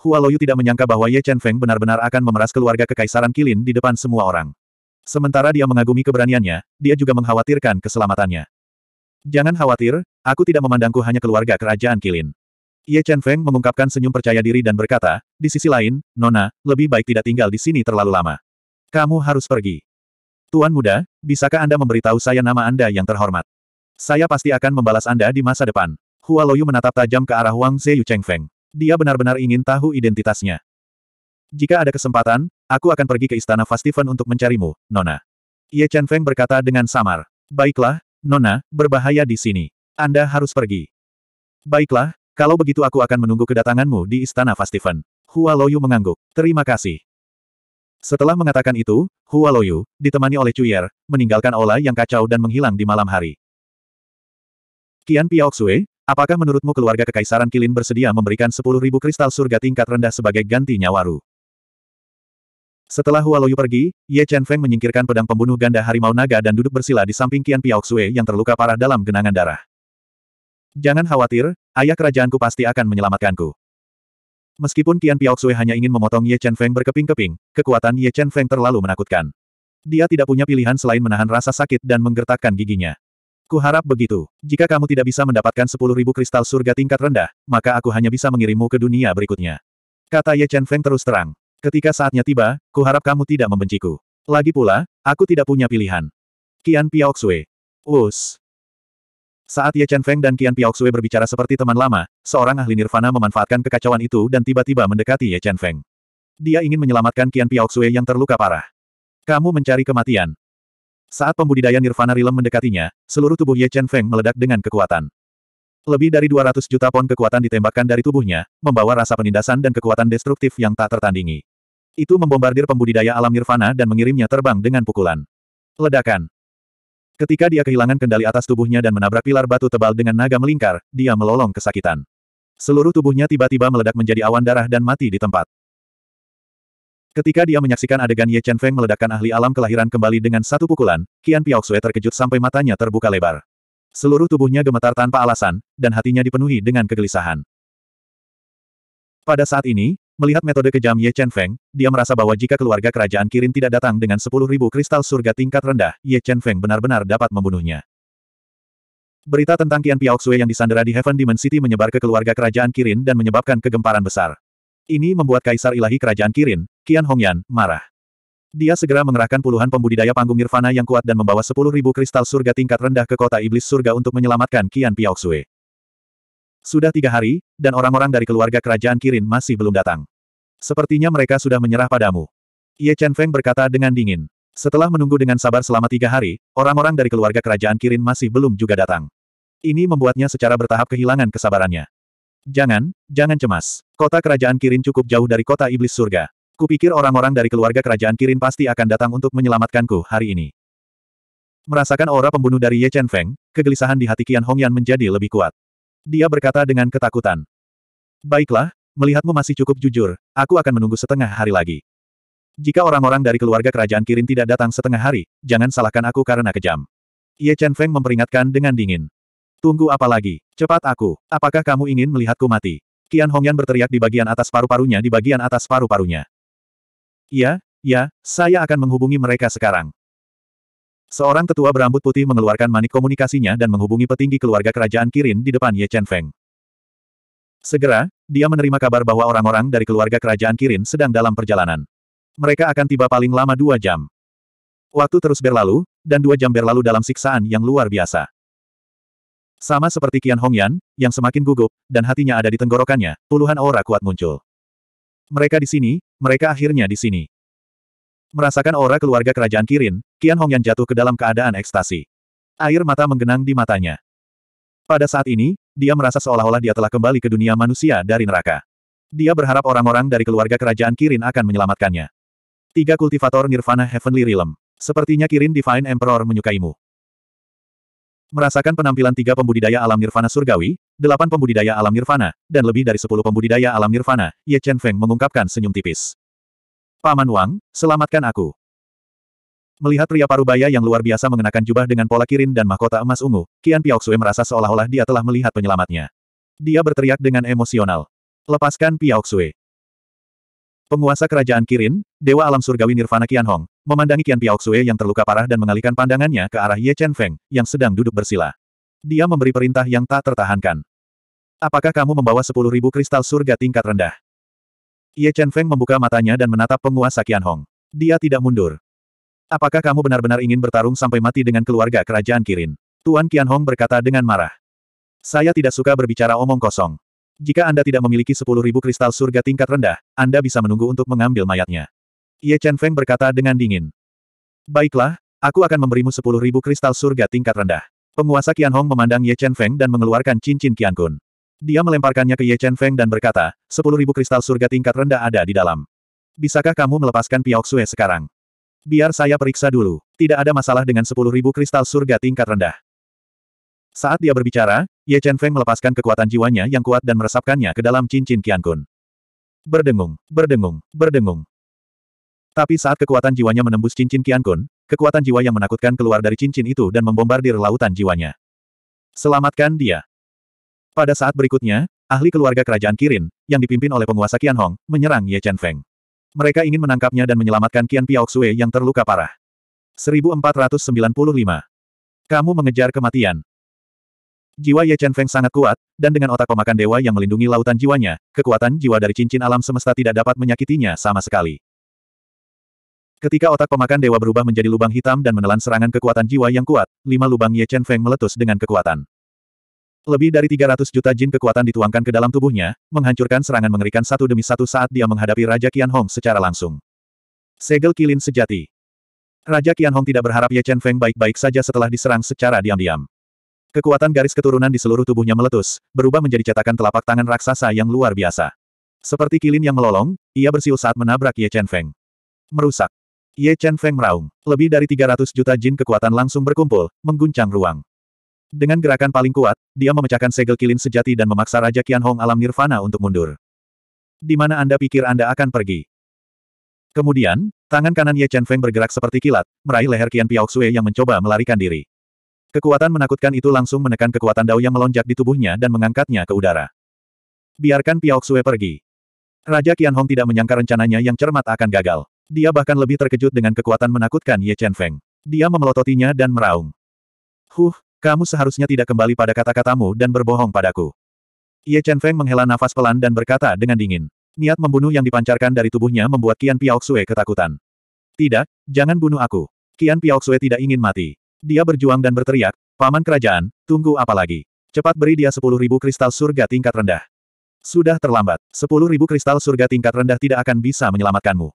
Hua Loyu tidak menyangka bahwa Ye Chen Feng benar-benar akan memeras keluarga Kekaisaran Kilin di depan semua orang. Sementara dia mengagumi keberaniannya, dia juga mengkhawatirkan keselamatannya. Jangan khawatir, aku tidak memandangku hanya keluarga kerajaan Kilin. Ye Chen Feng mengungkapkan senyum percaya diri dan berkata, di sisi lain, Nona, lebih baik tidak tinggal di sini terlalu lama. Kamu harus pergi. Tuan muda, bisakah Anda memberitahu saya nama Anda yang terhormat? Saya pasti akan membalas Anda di masa depan. Hua Loyu menatap tajam ke arah Wang Zeyu Feng. Dia benar-benar ingin tahu identitasnya. Jika ada kesempatan, aku akan pergi ke istana Fastiven untuk mencarimu, Nona. Ye Feng berkata dengan samar. Baiklah, Nona, berbahaya di sini. Anda harus pergi. Baiklah, kalau begitu aku akan menunggu kedatanganmu di istana Fastiven. Hua Loyu mengangguk. Terima kasih. Setelah mengatakan itu, Hua Loyu, ditemani oleh Cuyer, meninggalkan aula yang kacau dan menghilang di malam hari. Qian Piaoxue, apakah menurutmu keluarga Kekaisaran Kilin bersedia memberikan 10.000 kristal surga tingkat rendah sebagai ganti nyawaru? Setelah Hua Loyu pergi, Ye Chen Feng menyingkirkan pedang pembunuh ganda harimau naga dan duduk bersila di samping Qian Piaoxue yang terluka parah dalam genangan darah. Jangan khawatir, ayah kerajaanku pasti akan menyelamatkanku. Meskipun Qian Piaoxue hanya ingin memotong Ye Chen Feng berkeping-keping, kekuatan Ye Chen Feng terlalu menakutkan. Dia tidak punya pilihan selain menahan rasa sakit dan menggertakkan giginya. Kuharap begitu. Jika kamu tidak bisa mendapatkan sepuluh ribu kristal surga tingkat rendah, maka aku hanya bisa mengirimmu ke dunia berikutnya. Kata Ye Chen Feng terus terang. Ketika saatnya tiba, kuharap kamu tidak membenciku. Lagi pula, aku tidak punya pilihan. Qian Piaoxue. Us. Saat Ye Chen Feng dan Qian Piaoxue berbicara seperti teman lama, seorang ahli nirvana memanfaatkan kekacauan itu dan tiba-tiba mendekati Ye Chen Feng. Dia ingin menyelamatkan Qian Piaoxue yang terluka parah. Kamu mencari kematian. Saat pembudidaya nirvana rilem mendekatinya, seluruh tubuh Ye Chen Feng meledak dengan kekuatan. Lebih dari 200 juta pon kekuatan ditembakkan dari tubuhnya, membawa rasa penindasan dan kekuatan destruktif yang tak tertandingi. Itu membombardir pembudidaya alam nirvana dan mengirimnya terbang dengan pukulan. Ledakan. Ketika dia kehilangan kendali atas tubuhnya dan menabrak pilar batu tebal dengan naga melingkar, dia melolong kesakitan. Seluruh tubuhnya tiba-tiba meledak menjadi awan darah dan mati di tempat. Ketika dia menyaksikan adegan Ye Chen Feng meledakkan ahli alam kelahiran kembali dengan satu pukulan, Qian Piaoxue terkejut sampai matanya terbuka lebar. Seluruh tubuhnya gemetar tanpa alasan, dan hatinya dipenuhi dengan kegelisahan. Pada saat ini, Melihat metode kejam Ye Chen Feng, dia merasa bahwa jika keluarga kerajaan Kirin tidak datang dengan 10.000 kristal surga tingkat rendah, Ye Chen Feng benar-benar dapat membunuhnya. Berita tentang Qian Piao Xue yang disandera di Heaven Demon City menyebar ke keluarga kerajaan Kirin dan menyebabkan kegemparan besar. Ini membuat Kaisar Ilahi Kerajaan Kirin, Qian Hongyan, marah. Dia segera mengerahkan puluhan pembudidaya panggung nirvana yang kuat dan membawa 10.000 kristal surga tingkat rendah ke kota iblis surga untuk menyelamatkan Qian Piao Xue. Sudah tiga hari, dan orang-orang dari keluarga kerajaan Kirin masih belum datang. Sepertinya mereka sudah menyerah padamu. Ye Chen Feng berkata dengan dingin. Setelah menunggu dengan sabar selama tiga hari, orang-orang dari keluarga kerajaan Kirin masih belum juga datang. Ini membuatnya secara bertahap kehilangan kesabarannya. Jangan, jangan cemas. Kota kerajaan Kirin cukup jauh dari kota iblis surga. Kupikir orang-orang dari keluarga kerajaan Kirin pasti akan datang untuk menyelamatkanku hari ini. Merasakan aura pembunuh dari Ye Chen Feng, kegelisahan di hati Qian Hongyan menjadi lebih kuat. Dia berkata dengan ketakutan. Baiklah, melihatmu masih cukup jujur, aku akan menunggu setengah hari lagi. Jika orang-orang dari keluarga kerajaan Kirin tidak datang setengah hari, jangan salahkan aku karena kejam. Ye Chen Feng memperingatkan dengan dingin. Tunggu apa lagi? Cepat aku. Apakah kamu ingin melihatku mati? Qian Hongyan berteriak di bagian atas paru-parunya di bagian atas paru-parunya. Ya, ya, saya akan menghubungi mereka sekarang. Seorang tetua berambut putih mengeluarkan manik komunikasinya dan menghubungi petinggi keluarga kerajaan Kirin di depan Ye Chen Feng. Segera, dia menerima kabar bahwa orang-orang dari keluarga kerajaan Kirin sedang dalam perjalanan. Mereka akan tiba paling lama dua jam. Waktu terus berlalu, dan dua jam berlalu dalam siksaan yang luar biasa. Sama seperti Qian Hongyan, yang semakin gugup, dan hatinya ada di tenggorokannya, puluhan aura kuat muncul. Mereka di sini, mereka akhirnya di sini. Merasakan aura keluarga kerajaan Kirin, Qian yang jatuh ke dalam keadaan ekstasi. Air mata menggenang di matanya. Pada saat ini, dia merasa seolah-olah dia telah kembali ke dunia manusia dari neraka. Dia berharap orang-orang dari keluarga kerajaan Kirin akan menyelamatkannya. Tiga kultivator Nirvana Heavenly Realm. Sepertinya Kirin Divine Emperor menyukaimu. Merasakan penampilan tiga pembudidaya alam nirvana surgawi, delapan pembudidaya alam nirvana, dan lebih dari sepuluh pembudidaya alam nirvana, Ye Chen Feng mengungkapkan senyum tipis. Paman Wang, selamatkan aku. Melihat pria parubaya yang luar biasa mengenakan jubah dengan pola kirin dan mahkota emas ungu, Qian Piaoxue merasa seolah-olah dia telah melihat penyelamatnya. Dia berteriak dengan emosional. Lepaskan Piaoxue. Penguasa kerajaan Kirin, Dewa Alam Surgawi Nirvana Kian Hong, memandangi Qian Piaoxue yang terluka parah dan mengalihkan pandangannya ke arah Ye Chen Feng, yang sedang duduk bersila. Dia memberi perintah yang tak tertahankan. Apakah kamu membawa sepuluh ribu kristal surga tingkat rendah? Ye Chen Feng membuka matanya dan menatap penguasa Qian Hong. Dia tidak mundur. Apakah kamu benar-benar ingin bertarung sampai mati dengan keluarga kerajaan Kirin? Tuan Qian Hong berkata dengan marah. Saya tidak suka berbicara omong kosong. Jika Anda tidak memiliki 10.000 kristal surga tingkat rendah, Anda bisa menunggu untuk mengambil mayatnya. Ye Chen Feng berkata dengan dingin. Baiklah, aku akan memberimu 10.000 kristal surga tingkat rendah. Penguasa Qian Hong memandang Ye Chen Feng dan mengeluarkan cincin Qian Kun. Dia melemparkannya ke Ye Chen Feng dan berkata, sepuluh ribu kristal surga tingkat rendah ada di dalam. Bisakah kamu melepaskan Piao Xue sekarang? Biar saya periksa dulu. Tidak ada masalah dengan sepuluh ribu kristal surga tingkat rendah. Saat dia berbicara, Ye Chen Feng melepaskan kekuatan jiwanya yang kuat dan meresapkannya ke dalam cincin Qian Kun. Berdengung, berdengung, berdengung. Tapi saat kekuatan jiwanya menembus cincin Qian Kun, kekuatan jiwa yang menakutkan keluar dari cincin itu dan membombardir lautan jiwanya. Selamatkan dia. Pada saat berikutnya, ahli keluarga kerajaan Kirin, yang dipimpin oleh penguasa Qian Hong, menyerang Ye Chen Feng. Mereka ingin menangkapnya dan menyelamatkan Qian Xue yang terluka parah. 1495. Kamu mengejar kematian. Jiwa Ye Chen Feng sangat kuat, dan dengan otak pemakan dewa yang melindungi lautan jiwanya, kekuatan jiwa dari cincin alam semesta tidak dapat menyakitinya sama sekali. Ketika otak pemakan dewa berubah menjadi lubang hitam dan menelan serangan kekuatan jiwa yang kuat, lima lubang Ye Chen Feng meletus dengan kekuatan. Lebih dari 300 juta jin kekuatan dituangkan ke dalam tubuhnya, menghancurkan serangan mengerikan satu demi satu saat dia menghadapi Raja Qian Hong secara langsung. Segel kilin sejati. Raja Qian Hong tidak berharap Ye Chen Feng baik-baik saja setelah diserang secara diam-diam. Kekuatan garis keturunan di seluruh tubuhnya meletus, berubah menjadi cetakan telapak tangan raksasa yang luar biasa. Seperti kilin yang melolong, ia bersiul saat menabrak Ye Chen Feng. Merusak. Ye Chen Feng meraung. Lebih dari 300 juta jin kekuatan langsung berkumpul, mengguncang ruang. Dengan gerakan paling kuat, dia memecahkan segel kilin sejati dan memaksa Raja Kian Hong alam nirvana untuk mundur. Di mana Anda pikir Anda akan pergi? Kemudian, tangan kanan Ye Chen Feng bergerak seperti kilat, meraih leher Kian Piao Xue yang mencoba melarikan diri. Kekuatan menakutkan itu langsung menekan kekuatan Dao yang melonjak di tubuhnya dan mengangkatnya ke udara. Biarkan Piao Xue pergi. Raja Kian Hong tidak menyangka rencananya yang cermat akan gagal. Dia bahkan lebih terkejut dengan kekuatan menakutkan Ye Chen Feng. Dia memelototinya dan meraung. Huh, kamu seharusnya tidak kembali pada kata-katamu dan berbohong padaku. Ye Chen Feng menghela nafas pelan dan berkata dengan dingin. Niat membunuh yang dipancarkan dari tubuhnya membuat Qian Piaoxue ketakutan. Tidak, jangan bunuh aku. Qian Piaoxue tidak ingin mati. Dia berjuang dan berteriak, Paman Kerajaan, tunggu apa lagi? Cepat beri dia sepuluh ribu kristal surga tingkat rendah. Sudah terlambat, sepuluh ribu kristal surga tingkat rendah tidak akan bisa menyelamatkanmu.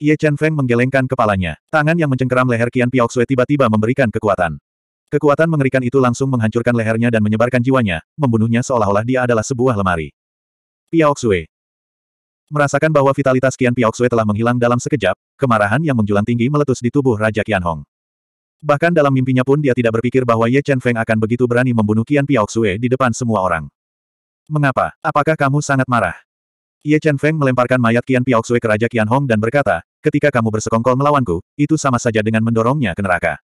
Ye Chen Feng menggelengkan kepalanya. Tangan yang mencengkeram leher Qian Piaoxue tiba-tiba memberikan kekuatan. Kekuatan mengerikan itu langsung menghancurkan lehernya dan menyebarkan jiwanya, membunuhnya seolah-olah dia adalah sebuah lemari. Piaoxue. Merasakan bahwa vitalitas Qian Piaoxue telah menghilang dalam sekejap, kemarahan yang menjulang tinggi meletus di tubuh Raja Kian Hong. Bahkan dalam mimpinya pun dia tidak berpikir bahwa Ye Chen Feng akan begitu berani membunuh Qian Piaoxue di depan semua orang. Mengapa? Apakah kamu sangat marah? Ye Chen Feng melemparkan mayat Qian Piaoxue ke Raja Kian Hong dan berkata, ketika kamu bersekongkol melawanku, itu sama saja dengan mendorongnya ke neraka.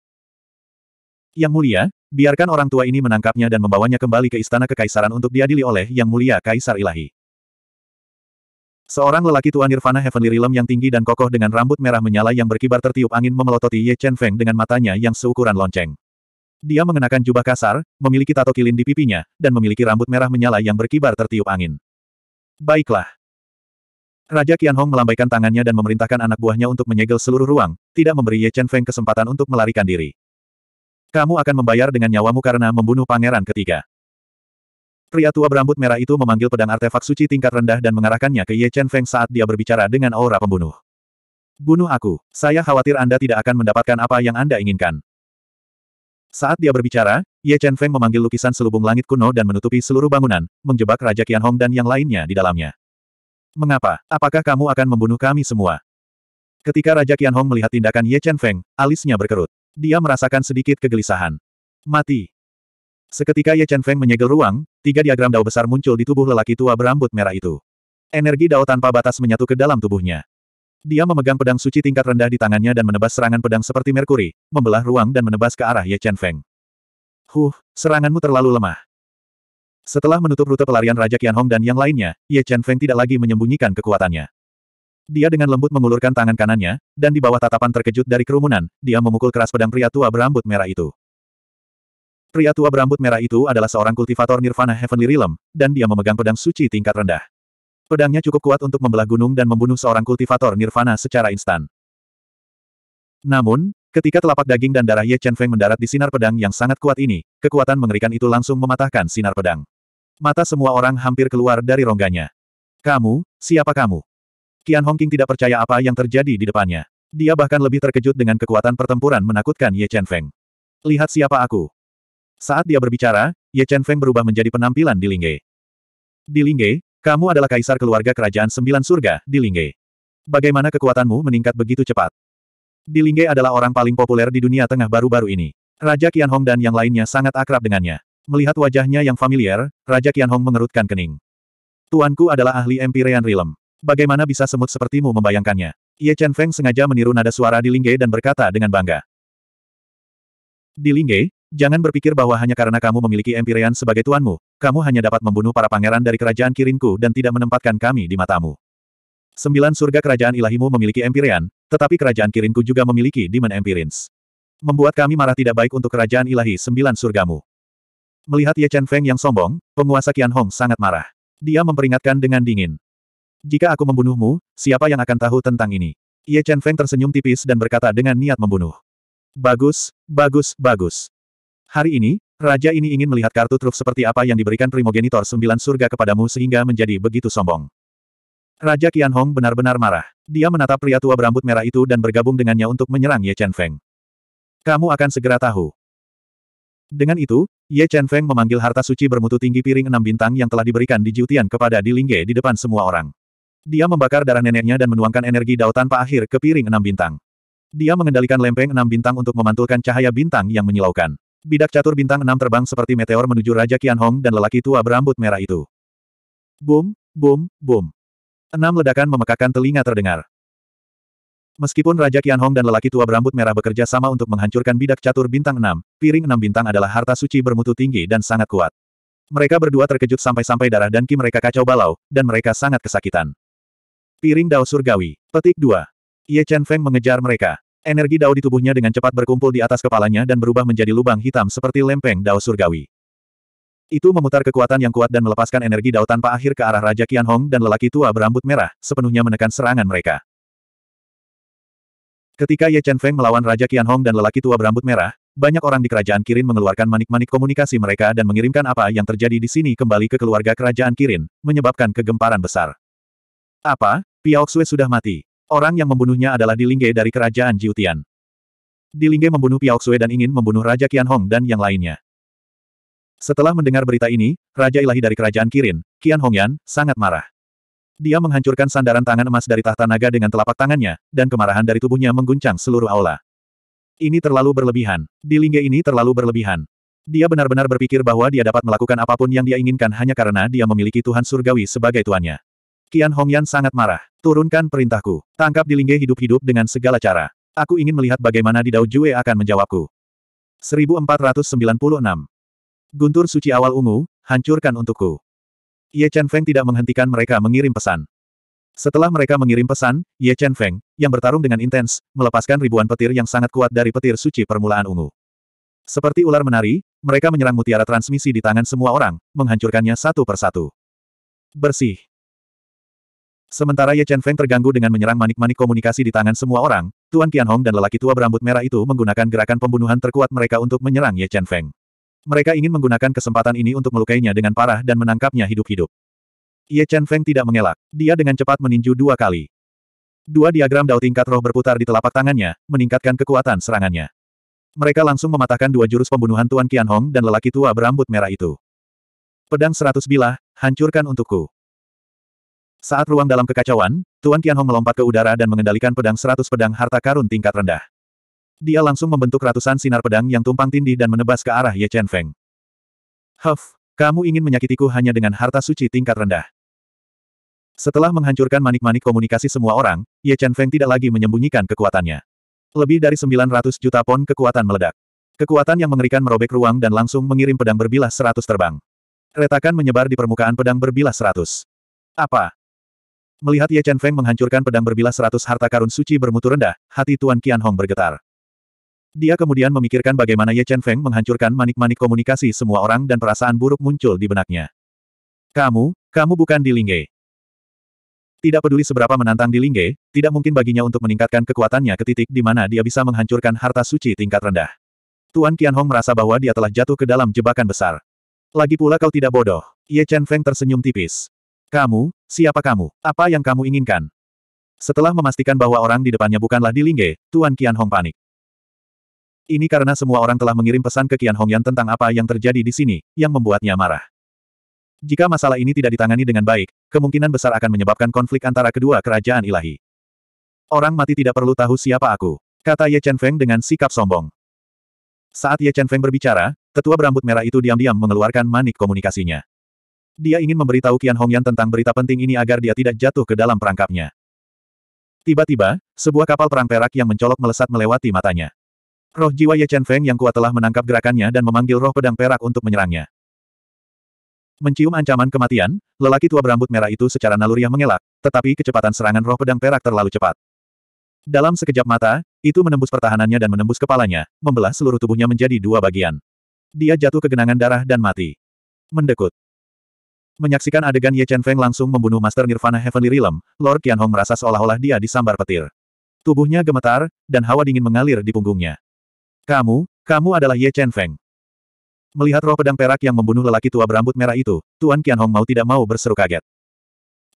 Yang mulia, biarkan orang tua ini menangkapnya dan membawanya kembali ke istana kekaisaran untuk diadili oleh Yang Mulia Kaisar Ilahi. Seorang lelaki tua Nirvana Heavenly Realm yang tinggi dan kokoh dengan rambut merah menyala yang berkibar tertiup angin memelototi Ye Chen Feng dengan matanya yang seukuran lonceng. Dia mengenakan jubah kasar, memiliki tato kilin di pipinya, dan memiliki rambut merah menyala yang berkibar tertiup angin. Baiklah. Raja Qian Hong melambaikan tangannya dan memerintahkan anak buahnya untuk menyegel seluruh ruang, tidak memberi Ye Chen Feng kesempatan untuk melarikan diri. Kamu akan membayar dengan nyawamu karena membunuh pangeran ketiga. Pria tua berambut merah itu memanggil pedang artefak suci tingkat rendah dan mengarahkannya ke Ye Chen Feng saat dia berbicara dengan aura pembunuh. Bunuh aku, saya khawatir Anda tidak akan mendapatkan apa yang Anda inginkan. Saat dia berbicara, Ye Chen Feng memanggil lukisan selubung langit kuno dan menutupi seluruh bangunan, menjebak Raja Qian Hong dan yang lainnya di dalamnya. Mengapa? Apakah kamu akan membunuh kami semua? Ketika Raja Qian Hong melihat tindakan Ye Chen Feng, alisnya berkerut. Dia merasakan sedikit kegelisahan. Mati. Seketika Ye Chen Feng menyegel ruang, tiga diagram dao besar muncul di tubuh lelaki tua berambut merah itu. Energi dao tanpa batas menyatu ke dalam tubuhnya. Dia memegang pedang suci tingkat rendah di tangannya dan menebas serangan pedang seperti merkuri, membelah ruang dan menebas ke arah Ye Chen Feng. Huh, seranganmu terlalu lemah. Setelah menutup rute pelarian Raja Qianhong dan yang lainnya, Ye Chen Feng tidak lagi menyembunyikan kekuatannya. Dia dengan lembut mengulurkan tangan kanannya, dan di bawah tatapan terkejut dari kerumunan, dia memukul keras pedang pria tua berambut merah itu. Pria tua berambut merah itu adalah seorang kultivator Nirvana Heavenly Realm, dan dia memegang pedang suci tingkat rendah. Pedangnya cukup kuat untuk membelah gunung dan membunuh seorang kultivator Nirvana secara instan. Namun, ketika telapak daging dan darah Ye Chen Feng mendarat di sinar pedang yang sangat kuat ini, kekuatan mengerikan itu langsung mematahkan sinar pedang. Mata semua orang hampir keluar dari rongganya. Kamu, siapa kamu? Qian Hongqing tidak percaya apa yang terjadi di depannya. Dia bahkan lebih terkejut dengan kekuatan pertempuran menakutkan Ye Chen Feng. Lihat siapa aku. Saat dia berbicara, Ye Chen Feng berubah menjadi penampilan di Lingge. Di Lingge, kamu adalah kaisar keluarga kerajaan sembilan surga di Lingge. Bagaimana kekuatanmu meningkat begitu cepat? Di Lingge adalah orang paling populer di dunia tengah baru-baru ini. Raja Qian Hong dan yang lainnya sangat akrab dengannya. Melihat wajahnya yang familiar, Raja Qian Hong mengerutkan kening. Tuanku adalah ahli Empyrean Realm. Bagaimana bisa semut sepertimu membayangkannya? Ye Chen Feng sengaja meniru nada suara di Lingge dan berkata dengan bangga. Di Lingge, jangan berpikir bahwa hanya karena kamu memiliki Empyrean sebagai tuanmu, kamu hanya dapat membunuh para pangeran dari kerajaan Kirinku dan tidak menempatkan kami di matamu. Sembilan surga kerajaan ilahimu memiliki Empyrean, tetapi kerajaan Kirinku juga memiliki Demon Empyreans. Membuat kami marah tidak baik untuk kerajaan ilahi sembilan surgamu. Melihat Ye Chen Feng yang sombong, penguasa Qian Hong sangat marah. Dia memperingatkan dengan dingin. Jika aku membunuhmu, siapa yang akan tahu tentang ini? Ye Chen Feng tersenyum tipis dan berkata dengan niat membunuh. Bagus, bagus, bagus. Hari ini, Raja ini ingin melihat kartu truf seperti apa yang diberikan primogenitor sembilan surga kepadamu sehingga menjadi begitu sombong. Raja Qian Hong benar-benar marah. Dia menatap pria tua berambut merah itu dan bergabung dengannya untuk menyerang Ye Chen Feng. Kamu akan segera tahu. Dengan itu, Ye Chen Feng memanggil harta suci bermutu tinggi piring enam bintang yang telah diberikan di Jiutian kepada Di Lingge di depan semua orang. Dia membakar darah neneknya dan menuangkan energi dao tanpa akhir ke piring enam bintang. Dia mengendalikan lempeng enam bintang untuk memantulkan cahaya bintang yang menyilaukan. Bidak catur bintang enam terbang seperti meteor menuju Raja Qian Hong dan lelaki tua berambut merah itu. Boom, boom, boom. Enam ledakan memekakan telinga terdengar. Meskipun Raja Qian Hong dan lelaki tua berambut merah bekerja sama untuk menghancurkan bidak catur bintang enam, piring enam bintang adalah harta suci bermutu tinggi dan sangat kuat. Mereka berdua terkejut sampai-sampai darah dan ki mereka kacau balau, dan mereka sangat kesakitan. Piring Dao Surgawi. Petik 2. Ye Chen Feng mengejar mereka. Energi Dao di tubuhnya dengan cepat berkumpul di atas kepalanya dan berubah menjadi lubang hitam seperti lempeng Dao Surgawi. Itu memutar kekuatan yang kuat dan melepaskan energi Dao tanpa akhir ke arah Raja Qian Hong dan lelaki tua berambut merah, sepenuhnya menekan serangan mereka. Ketika Ye Chen Feng melawan Raja Qian Hong dan lelaki tua berambut merah, banyak orang di kerajaan Kirin mengeluarkan manik-manik komunikasi mereka dan mengirimkan apa yang terjadi di sini kembali ke keluarga kerajaan Kirin, menyebabkan kegemparan besar. Apa? Piao Xue sudah mati. Orang yang membunuhnya adalah Dilingge dari kerajaan Jiutian. Dilingge membunuh Piao Xue dan ingin membunuh Raja Qian Hong dan yang lainnya. Setelah mendengar berita ini, Raja Ilahi dari kerajaan Kirin, Qian Hongyan, sangat marah. Dia menghancurkan sandaran tangan emas dari tahta naga dengan telapak tangannya, dan kemarahan dari tubuhnya mengguncang seluruh aula. Ini terlalu berlebihan. Dilingge ini terlalu berlebihan. Dia benar-benar berpikir bahwa dia dapat melakukan apapun yang dia inginkan hanya karena dia memiliki Tuhan Surgawi sebagai tuannya. Qian Hongyan sangat marah. Turunkan perintahku. Tangkap Dilingge hidup-hidup dengan segala cara. Aku ingin melihat bagaimana Didao Jue akan menjawabku. 1496. Guntur suci awal ungu, hancurkan untukku. Ye Chen Feng tidak menghentikan mereka mengirim pesan. Setelah mereka mengirim pesan, Ye Chen Feng, yang bertarung dengan intens, melepaskan ribuan petir yang sangat kuat dari petir suci permulaan ungu. Seperti ular menari, mereka menyerang mutiara transmisi di tangan semua orang, menghancurkannya satu persatu. Bersih. Sementara Ye Chen Feng terganggu dengan menyerang manik-manik komunikasi di tangan semua orang, Tuan Hong dan lelaki tua berambut merah itu menggunakan gerakan pembunuhan terkuat mereka untuk menyerang Ye Chen Feng. Mereka ingin menggunakan kesempatan ini untuk melukainya dengan parah dan menangkapnya hidup-hidup. Ye Chen Feng tidak mengelak. Dia dengan cepat meninju dua kali. Dua diagram dao tingkat roh berputar di telapak tangannya, meningkatkan kekuatan serangannya. Mereka langsung mematahkan dua jurus pembunuhan Tuan Hong dan lelaki tua berambut merah itu. Pedang seratus bilah, hancurkan untukku. Saat ruang dalam kekacauan, Tuan Tianhong melompat ke udara dan mengendalikan pedang seratus pedang harta karun tingkat rendah. Dia langsung membentuk ratusan sinar pedang yang tumpang tindih dan menebas ke arah Ye Chen Feng. Huff, kamu ingin menyakitiku hanya dengan harta suci tingkat rendah. Setelah menghancurkan manik-manik komunikasi semua orang, Ye Chen Feng tidak lagi menyembunyikan kekuatannya. Lebih dari 900 juta pon kekuatan meledak. Kekuatan yang mengerikan merobek ruang dan langsung mengirim pedang berbilah seratus terbang. Retakan menyebar di permukaan pedang berbilah seratus. Apa? Melihat Ye Chen Feng menghancurkan pedang berbilas seratus harta karun suci bermutu rendah, hati Tuan Qian Hong bergetar. Dia kemudian memikirkan bagaimana Ye Chen Feng menghancurkan manik-manik komunikasi semua orang dan perasaan buruk muncul di benaknya. Kamu, kamu bukan di Lingge. Tidak peduli seberapa menantang di Lingge, tidak mungkin baginya untuk meningkatkan kekuatannya ke titik di mana dia bisa menghancurkan harta suci tingkat rendah. Tuan Qian Hong merasa bahwa dia telah jatuh ke dalam jebakan besar. Lagi pula kau tidak bodoh. Ye Chen Feng tersenyum tipis. Kamu, Siapa kamu? Apa yang kamu inginkan? Setelah memastikan bahwa orang di depannya bukanlah di Lingge, Tuan Qian Hong panik. Ini karena semua orang telah mengirim pesan ke Qian Hongyan tentang apa yang terjadi di sini, yang membuatnya marah. Jika masalah ini tidak ditangani dengan baik, kemungkinan besar akan menyebabkan konflik antara kedua kerajaan ilahi. Orang mati tidak perlu tahu siapa aku, kata Ye Chen Feng dengan sikap sombong. Saat Ye Chen Feng berbicara, tetua berambut merah itu diam-diam mengeluarkan manik komunikasinya. Dia ingin memberitahu Qian Hongyan tentang berita penting ini agar dia tidak jatuh ke dalam perangkapnya. Tiba-tiba, sebuah kapal perang perak yang mencolok melesat melewati matanya. Roh jiwa Ye Chen Feng yang kuat telah menangkap gerakannya dan memanggil roh pedang perak untuk menyerangnya. Mencium ancaman kematian, lelaki tua berambut merah itu secara naluriah mengelak, tetapi kecepatan serangan roh pedang perak terlalu cepat. Dalam sekejap mata, itu menembus pertahanannya dan menembus kepalanya, membelah seluruh tubuhnya menjadi dua bagian. Dia jatuh ke genangan darah dan mati. Mendekut. Menyaksikan adegan Ye Chen Feng langsung membunuh Master Nirvana Heavenly Realm, Lord Hong merasa seolah-olah dia disambar petir. Tubuhnya gemetar, dan hawa dingin mengalir di punggungnya. Kamu, kamu adalah Ye Chen Feng. Melihat roh pedang perak yang membunuh lelaki tua berambut merah itu, Tuan Hong mau tidak mau berseru kaget.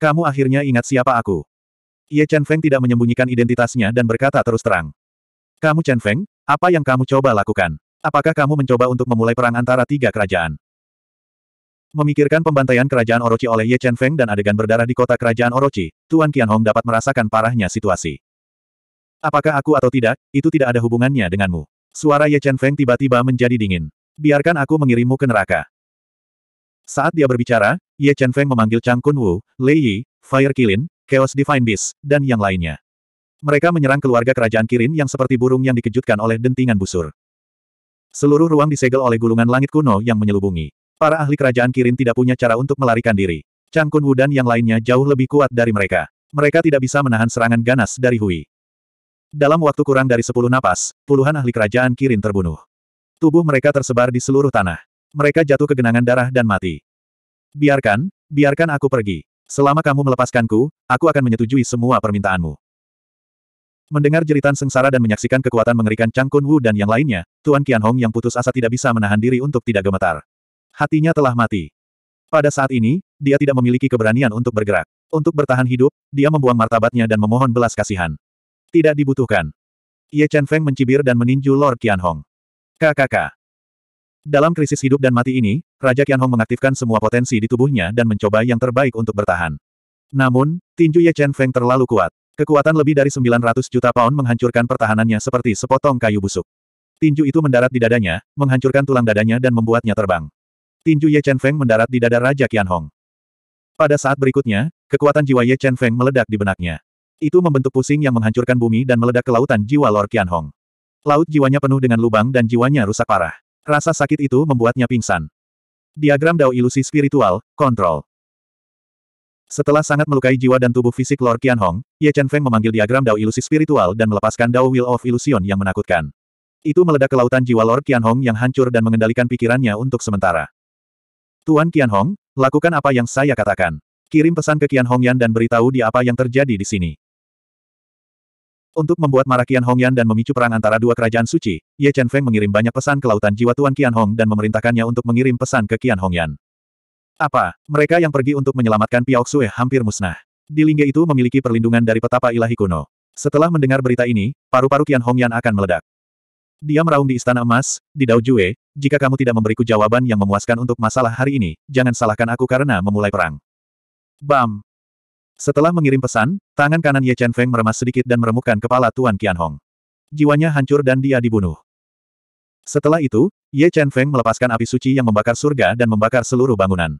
Kamu akhirnya ingat siapa aku. Ye Chen Feng tidak menyembunyikan identitasnya dan berkata terus terang. Kamu Chen Feng, apa yang kamu coba lakukan? Apakah kamu mencoba untuk memulai perang antara tiga kerajaan? Memikirkan pembantaian kerajaan Orochi oleh Ye Chen Feng dan adegan berdarah di kota kerajaan Orochi, Tuan Hong dapat merasakan parahnya situasi. Apakah aku atau tidak, itu tidak ada hubungannya denganmu. Suara Ye Chen Feng tiba-tiba menjadi dingin. Biarkan aku mengirimmu ke neraka. Saat dia berbicara, Ye Chen Feng memanggil Chang Kun Wu, Lei Yi, Fire Kilin, Chaos Divine Beast, dan yang lainnya. Mereka menyerang keluarga kerajaan Kirin yang seperti burung yang dikejutkan oleh dentingan busur. Seluruh ruang disegel oleh gulungan langit kuno yang menyelubungi. Para ahli kerajaan Kirin tidak punya cara untuk melarikan diri. Chang Kun Wu dan yang lainnya jauh lebih kuat dari mereka. Mereka tidak bisa menahan serangan ganas dari Hui. Dalam waktu kurang dari sepuluh napas, puluhan ahli kerajaan Kirin terbunuh. Tubuh mereka tersebar di seluruh tanah. Mereka jatuh ke genangan darah dan mati. Biarkan, biarkan aku pergi. Selama kamu melepaskanku, aku akan menyetujui semua permintaanmu. Mendengar jeritan sengsara dan menyaksikan kekuatan mengerikan Chang Kun Wu dan yang lainnya, Tuan Hong yang putus asa tidak bisa menahan diri untuk tidak gemetar. Hatinya telah mati. Pada saat ini, dia tidak memiliki keberanian untuk bergerak. Untuk bertahan hidup, dia membuang martabatnya dan memohon belas kasihan. Tidak dibutuhkan. Ye Chen Feng mencibir dan meninju Lord Hong. KKK. Dalam krisis hidup dan mati ini, Raja Hong mengaktifkan semua potensi di tubuhnya dan mencoba yang terbaik untuk bertahan. Namun, tinju Ye Chen Feng terlalu kuat. Kekuatan lebih dari 900 juta pound menghancurkan pertahanannya seperti sepotong kayu busuk. Tinju itu mendarat di dadanya, menghancurkan tulang dadanya dan membuatnya terbang. Tinju Ye Chen Feng mendarat di dada Raja Qian Hong. Pada saat berikutnya, kekuatan jiwa Ye Chen Feng meledak di benaknya. Itu membentuk pusing yang menghancurkan bumi dan meledak ke lautan jiwa Lord Qian Hong. Laut jiwanya penuh dengan lubang dan jiwanya rusak parah. Rasa sakit itu membuatnya pingsan. Diagram Dao Ilusi Spiritual, Kontrol. Setelah sangat melukai jiwa dan tubuh fisik Lord Qian Hong, Ye Chen Feng memanggil diagram Dao Ilusi Spiritual dan melepaskan Dao Will of Illusion yang menakutkan. Itu meledak ke lautan jiwa Lord Qian Hong yang hancur dan mengendalikan pikirannya untuk sementara. Tuan Qian Hong, lakukan apa yang saya katakan. Kirim pesan ke Qian Hongyan dan beritahu dia apa yang terjadi di sini. Untuk membuat marah Qian Hongyan dan memicu perang antara dua kerajaan suci, Ye Chen Feng mengirim banyak pesan ke lautan jiwa Tuan Qian Hong dan memerintahkannya untuk mengirim pesan ke Qian Hongyan. Apa, mereka yang pergi untuk menyelamatkan Piao Xue hampir musnah. Di Lingge itu memiliki perlindungan dari petapa ilahi kuno. Setelah mendengar berita ini, paru-paru Qian Hongyan akan meledak. Dia meraung di istana emas, di Dao jika kamu tidak memberiku jawaban yang memuaskan untuk masalah hari ini, jangan salahkan aku karena memulai perang. Bam! Setelah mengirim pesan, tangan kanan Ye Chen Feng meremas sedikit dan meremukkan kepala Tuan Qianhong. Jiwanya hancur dan dia dibunuh. Setelah itu, Ye Chen Feng melepaskan api suci yang membakar surga dan membakar seluruh bangunan.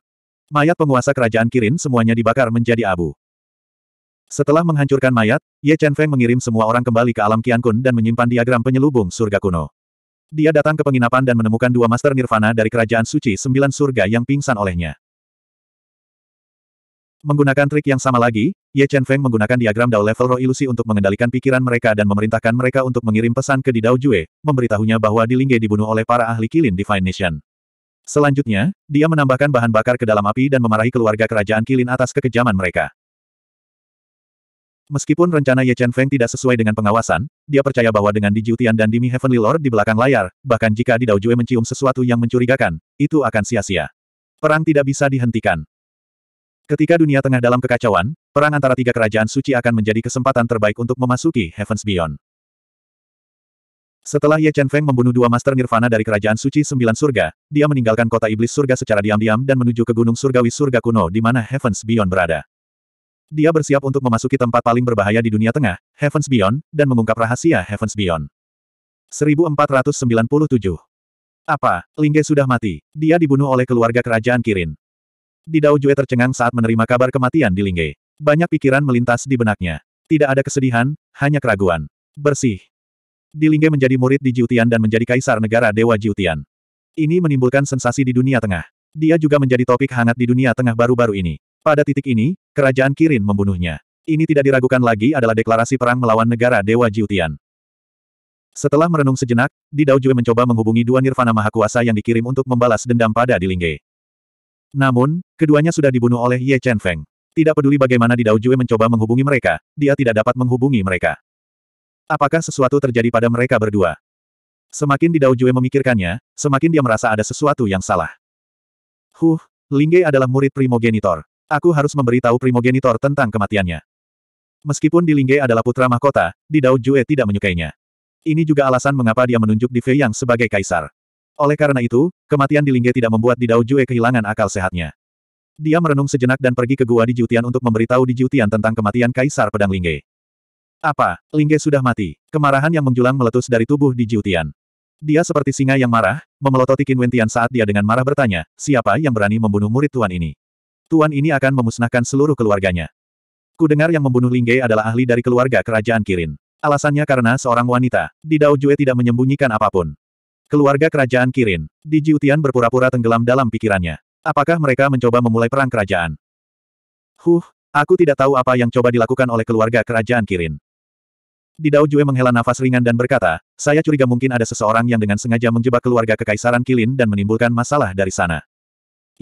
Mayat penguasa kerajaan Kirin semuanya dibakar menjadi abu. Setelah menghancurkan mayat, Ye Chen Feng mengirim semua orang kembali ke alam Qian Kun dan menyimpan diagram penyelubung surga kuno. Dia datang ke penginapan dan menemukan dua master nirvana dari kerajaan suci sembilan surga yang pingsan olehnya. Menggunakan trik yang sama lagi, Ye Chen Feng menggunakan diagram Dao Level Roh Ilusi untuk mengendalikan pikiran mereka dan memerintahkan mereka untuk mengirim pesan ke Didao Jue, memberitahunya bahwa Di Dilingge dibunuh oleh para ahli Kilin Divine Nation. Selanjutnya, dia menambahkan bahan bakar ke dalam api dan memarahi keluarga kerajaan Kilin atas kekejaman mereka. Meskipun rencana Ye Chen Feng tidak sesuai dengan pengawasan, dia percaya bahwa dengan Jiutian dan Dimi Heavenly Lord di belakang layar, bahkan jika Dao Jue mencium sesuatu yang mencurigakan, itu akan sia-sia. Perang tidak bisa dihentikan. Ketika dunia tengah dalam kekacauan, perang antara tiga kerajaan suci akan menjadi kesempatan terbaik untuk memasuki Heavens Beyond. Setelah Ye Chen Feng membunuh dua Master Nirvana dari Kerajaan Suci Sembilan Surga, dia meninggalkan kota Iblis Surga secara diam-diam dan menuju ke Gunung Surgawi Surga Kuno di mana Heavens Beyond berada dia bersiap untuk memasuki tempat paling berbahaya di dunia tengah, Heavens Beyond, dan mengungkap rahasia Heavens Beyond. 1497 Apa, Lingge sudah mati, dia dibunuh oleh keluarga kerajaan Kirin. Didao Jue tercengang saat menerima kabar kematian di Lingge. Banyak pikiran melintas di benaknya. Tidak ada kesedihan, hanya keraguan. Bersih. Di Lingge menjadi murid di Jiutian dan menjadi kaisar negara Dewa Jiutian. Ini menimbulkan sensasi di dunia tengah. Dia juga menjadi topik hangat di dunia tengah baru-baru ini. Pada titik ini, kerajaan Kirin membunuhnya. Ini tidak diragukan lagi adalah deklarasi perang melawan negara Dewa Jiutian. Setelah merenung sejenak, Didao Jue mencoba menghubungi dua Nirvana Mahakuasa yang dikirim untuk membalas dendam pada Di Dilingge. Namun, keduanya sudah dibunuh oleh Ye Chen Feng. Tidak peduli bagaimana Didao Jue mencoba menghubungi mereka, dia tidak dapat menghubungi mereka. Apakah sesuatu terjadi pada mereka berdua? Semakin Didao Jue memikirkannya, semakin dia merasa ada sesuatu yang salah. Huh, Lingge adalah murid primogenitor. Aku harus memberitahu primogenitor tentang kematiannya. Meskipun Di Lingge adalah putra mahkota, di Dao Jue tidak menyukainya. Ini juga alasan mengapa dia menunjuk di Fei Yang sebagai kaisar. Oleh karena itu, kematian Di Lingge tidak membuat Di Dao Jue kehilangan akal sehatnya. Dia merenung sejenak dan pergi ke gua di Jutian untuk memberitahu di Jutian tentang kematian Kaisar Pedang Lingge. Apa, Lingge sudah mati? Kemarahan yang menjulang meletus dari tubuh di Jutian. Dia seperti singa yang marah, memelototi Qin Wentian saat dia dengan marah bertanya, siapa yang berani membunuh murid tuan ini? Tuan ini akan memusnahkan seluruh keluarganya. Ku dengar yang membunuh Lingge adalah ahli dari keluarga kerajaan Kirin. Alasannya karena seorang wanita, di Jue tidak menyembunyikan apapun. Keluarga kerajaan Kirin, di Jiutian berpura-pura tenggelam dalam pikirannya. Apakah mereka mencoba memulai perang kerajaan? Huh, aku tidak tahu apa yang coba dilakukan oleh keluarga kerajaan Kirin. Di Jue menghela nafas ringan dan berkata, saya curiga mungkin ada seseorang yang dengan sengaja menjebak keluarga kekaisaran Kilin dan menimbulkan masalah dari sana.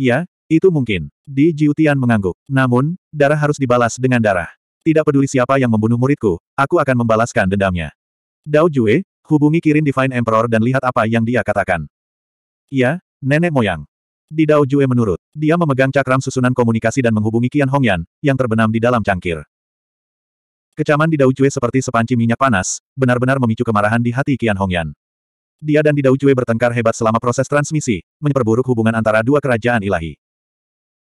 Iya, itu mungkin. Di Jiutian mengangguk. Namun, darah harus dibalas dengan darah. Tidak peduli siapa yang membunuh muridku, aku akan membalaskan dendamnya. Dao Jue, hubungi Kirin Divine Emperor dan lihat apa yang dia katakan. Iya, nenek moyang. Di Dao Jue menurut, dia memegang cakram susunan komunikasi dan menghubungi Qian Hongyan, yang terbenam di dalam cangkir. Kecaman di Dao Jue seperti sepanci minyak panas, benar-benar memicu kemarahan di hati Qian Hongyan dia dan Di Dao Jue bertengkar hebat selama proses transmisi, memperburuk hubungan antara dua kerajaan ilahi.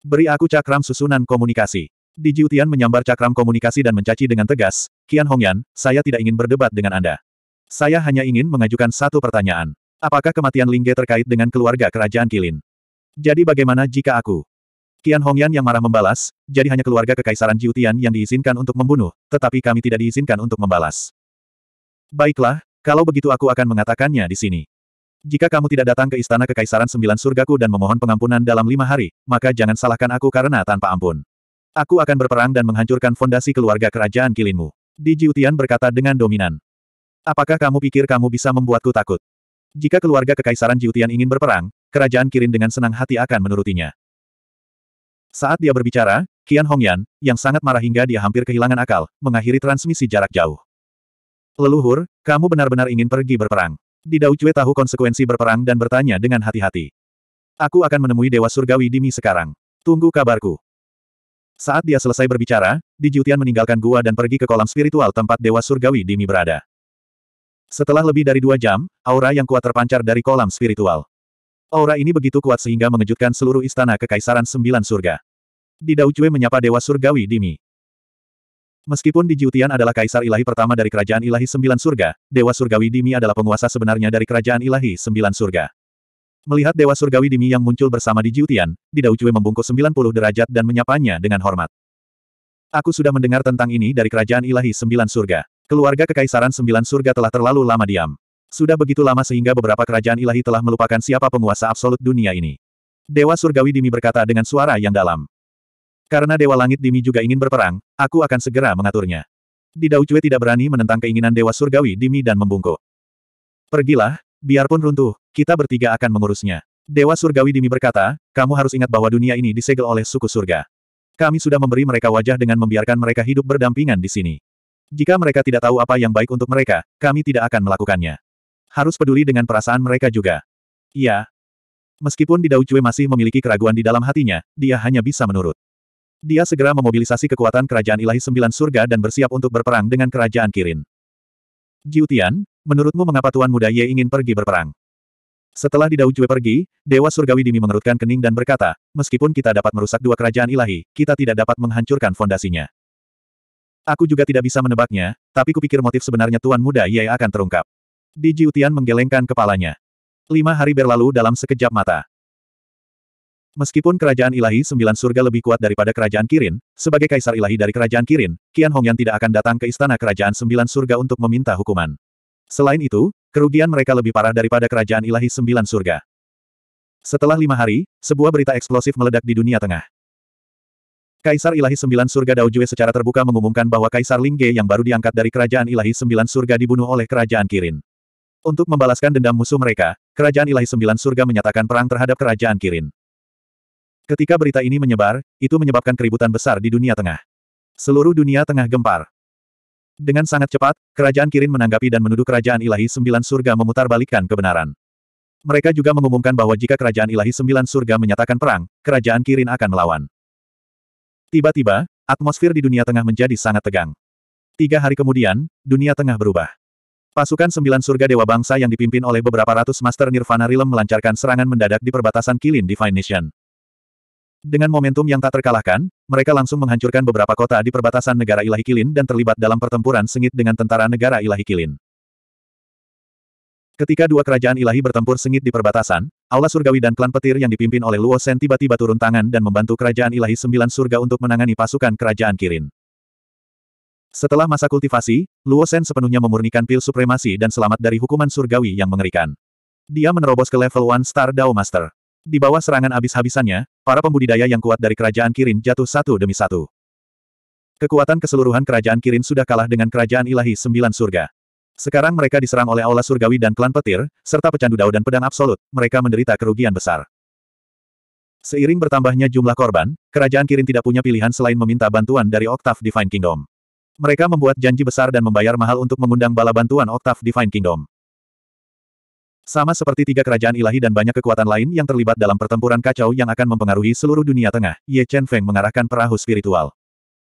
Beri aku cakram susunan komunikasi. Di Jiutian menyambar cakram komunikasi dan mencaci dengan tegas, Qian Hongyan, saya tidak ingin berdebat dengan Anda. Saya hanya ingin mengajukan satu pertanyaan. Apakah kematian Lingge terkait dengan keluarga kerajaan Kilin? Jadi bagaimana jika aku? Qian Hongyan yang marah membalas, jadi hanya keluarga kekaisaran Jiutian yang diizinkan untuk membunuh, tetapi kami tidak diizinkan untuk membalas. Baiklah, kalau begitu aku akan mengatakannya di sini. Jika kamu tidak datang ke istana kekaisaran sembilan surgaku dan memohon pengampunan dalam lima hari, maka jangan salahkan aku karena tanpa ampun. Aku akan berperang dan menghancurkan fondasi keluarga kerajaan kilinmu. Di Jiutian berkata dengan dominan. Apakah kamu pikir kamu bisa membuatku takut? Jika keluarga kekaisaran Jiutian ingin berperang, kerajaan Kirin dengan senang hati akan menurutinya. Saat dia berbicara, Qian Hongyan, yang sangat marah hingga dia hampir kehilangan akal, mengakhiri transmisi jarak jauh. Leluhur, kamu benar-benar ingin pergi berperang. Di Cue tahu konsekuensi berperang dan bertanya dengan hati-hati. Aku akan menemui Dewa Surgawi Dimi sekarang. Tunggu kabarku. Saat dia selesai berbicara, Di Jutian meninggalkan gua dan pergi ke kolam spiritual tempat Dewa Surgawi Dimi berada. Setelah lebih dari dua jam, aura yang kuat terpancar dari kolam spiritual. Aura ini begitu kuat sehingga mengejutkan seluruh istana kekaisaran sembilan surga. Di Cue menyapa Dewa Surgawi Dimi. Meskipun Di Jiutian adalah kaisar ilahi pertama dari kerajaan ilahi sembilan surga, Dewa Surgawi Dimi adalah penguasa sebenarnya dari kerajaan ilahi sembilan surga. Melihat Dewa Surgawi Dimi yang muncul bersama Di Dijiutian, Didaucue membungkuk 90 derajat dan menyapanya dengan hormat. Aku sudah mendengar tentang ini dari kerajaan ilahi sembilan surga. Keluarga kekaisaran sembilan surga telah terlalu lama diam. Sudah begitu lama sehingga beberapa kerajaan ilahi telah melupakan siapa penguasa absolut dunia ini. Dewa Surgawi Dimi berkata dengan suara yang dalam. Karena Dewa Langit Dimi juga ingin berperang, aku akan segera mengaturnya. Di Daucue tidak berani menentang keinginan Dewa Surgawi Dimi dan membungkuk. Pergilah, biarpun runtuh, kita bertiga akan mengurusnya. Dewa Surgawi Dimi berkata, kamu harus ingat bahwa dunia ini disegel oleh suku surga. Kami sudah memberi mereka wajah dengan membiarkan mereka hidup berdampingan di sini. Jika mereka tidak tahu apa yang baik untuk mereka, kami tidak akan melakukannya. Harus peduli dengan perasaan mereka juga. Iya. Meskipun Didau masih memiliki keraguan di dalam hatinya, dia hanya bisa menurut. Dia segera memobilisasi kekuatan kerajaan ilahi sembilan surga dan bersiap untuk berperang dengan kerajaan Kirin. Tian, menurutmu mengapa Tuan Muda Ye ingin pergi berperang? Setelah Didau Jue pergi, Dewa Surgawi Dimi mengerutkan kening dan berkata, meskipun kita dapat merusak dua kerajaan ilahi, kita tidak dapat menghancurkan fondasinya. Aku juga tidak bisa menebaknya, tapi kupikir motif sebenarnya Tuan Muda Ye akan terungkap. Di Tian menggelengkan kepalanya. Lima hari berlalu dalam sekejap mata. Meskipun kerajaan ilahi sembilan surga lebih kuat daripada kerajaan Kirin, sebagai kaisar ilahi dari kerajaan Kirin, Qian Hongyan tidak akan datang ke istana kerajaan sembilan surga untuk meminta hukuman. Selain itu, kerugian mereka lebih parah daripada kerajaan ilahi sembilan surga. Setelah lima hari, sebuah berita eksplosif meledak di dunia tengah. Kaisar Ilahi Sembilan Surga Dao Jue secara terbuka mengumumkan bahwa Kaisar Lingge yang baru diangkat dari Kerajaan Ilahi Sembilan Surga dibunuh oleh Kerajaan Kirin. Untuk membalaskan dendam musuh mereka, Kerajaan Ilahi Sembilan Surga menyatakan perang terhadap Kerajaan Kirin. Ketika berita ini menyebar, itu menyebabkan keributan besar di dunia tengah. Seluruh dunia tengah gempar. Dengan sangat cepat, kerajaan Kirin menanggapi dan menuduh kerajaan ilahi sembilan surga memutarbalikkan kebenaran. Mereka juga mengumumkan bahwa jika kerajaan ilahi sembilan surga menyatakan perang, kerajaan Kirin akan melawan. Tiba-tiba, atmosfer di dunia tengah menjadi sangat tegang. Tiga hari kemudian, dunia tengah berubah. Pasukan sembilan surga dewa bangsa yang dipimpin oleh beberapa ratus master Nirvana Realm melancarkan serangan mendadak di perbatasan Kilin Divine Nation. Dengan momentum yang tak terkalahkan, mereka langsung menghancurkan beberapa kota di perbatasan negara ilahi Kilin dan terlibat dalam pertempuran sengit dengan tentara negara ilahi Kilin. Ketika dua kerajaan ilahi bertempur sengit di perbatasan, Aula Surgawi dan klan petir yang dipimpin oleh Luo Sen tiba-tiba turun tangan dan membantu kerajaan ilahi sembilan surga untuk menangani pasukan kerajaan Kirin. Setelah masa kultivasi, Luo Sen sepenuhnya memurnikan pil supremasi dan selamat dari hukuman surgawi yang mengerikan. Dia menerobos ke level One star Dao Master. Di bawah serangan habis-habisannya, para pembudidaya yang kuat dari kerajaan Kirin jatuh satu demi satu. Kekuatan keseluruhan kerajaan Kirin sudah kalah dengan kerajaan ilahi sembilan surga. Sekarang mereka diserang oleh aula surgawi dan klan petir, serta pecandu dao dan pedang absolut, mereka menderita kerugian besar. Seiring bertambahnya jumlah korban, kerajaan Kirin tidak punya pilihan selain meminta bantuan dari Octave Divine Kingdom. Mereka membuat janji besar dan membayar mahal untuk mengundang bala bantuan Octave Divine Kingdom. Sama seperti tiga kerajaan ilahi dan banyak kekuatan lain yang terlibat dalam pertempuran kacau yang akan mempengaruhi seluruh dunia tengah, Ye Chen Feng mengarahkan perahu spiritual.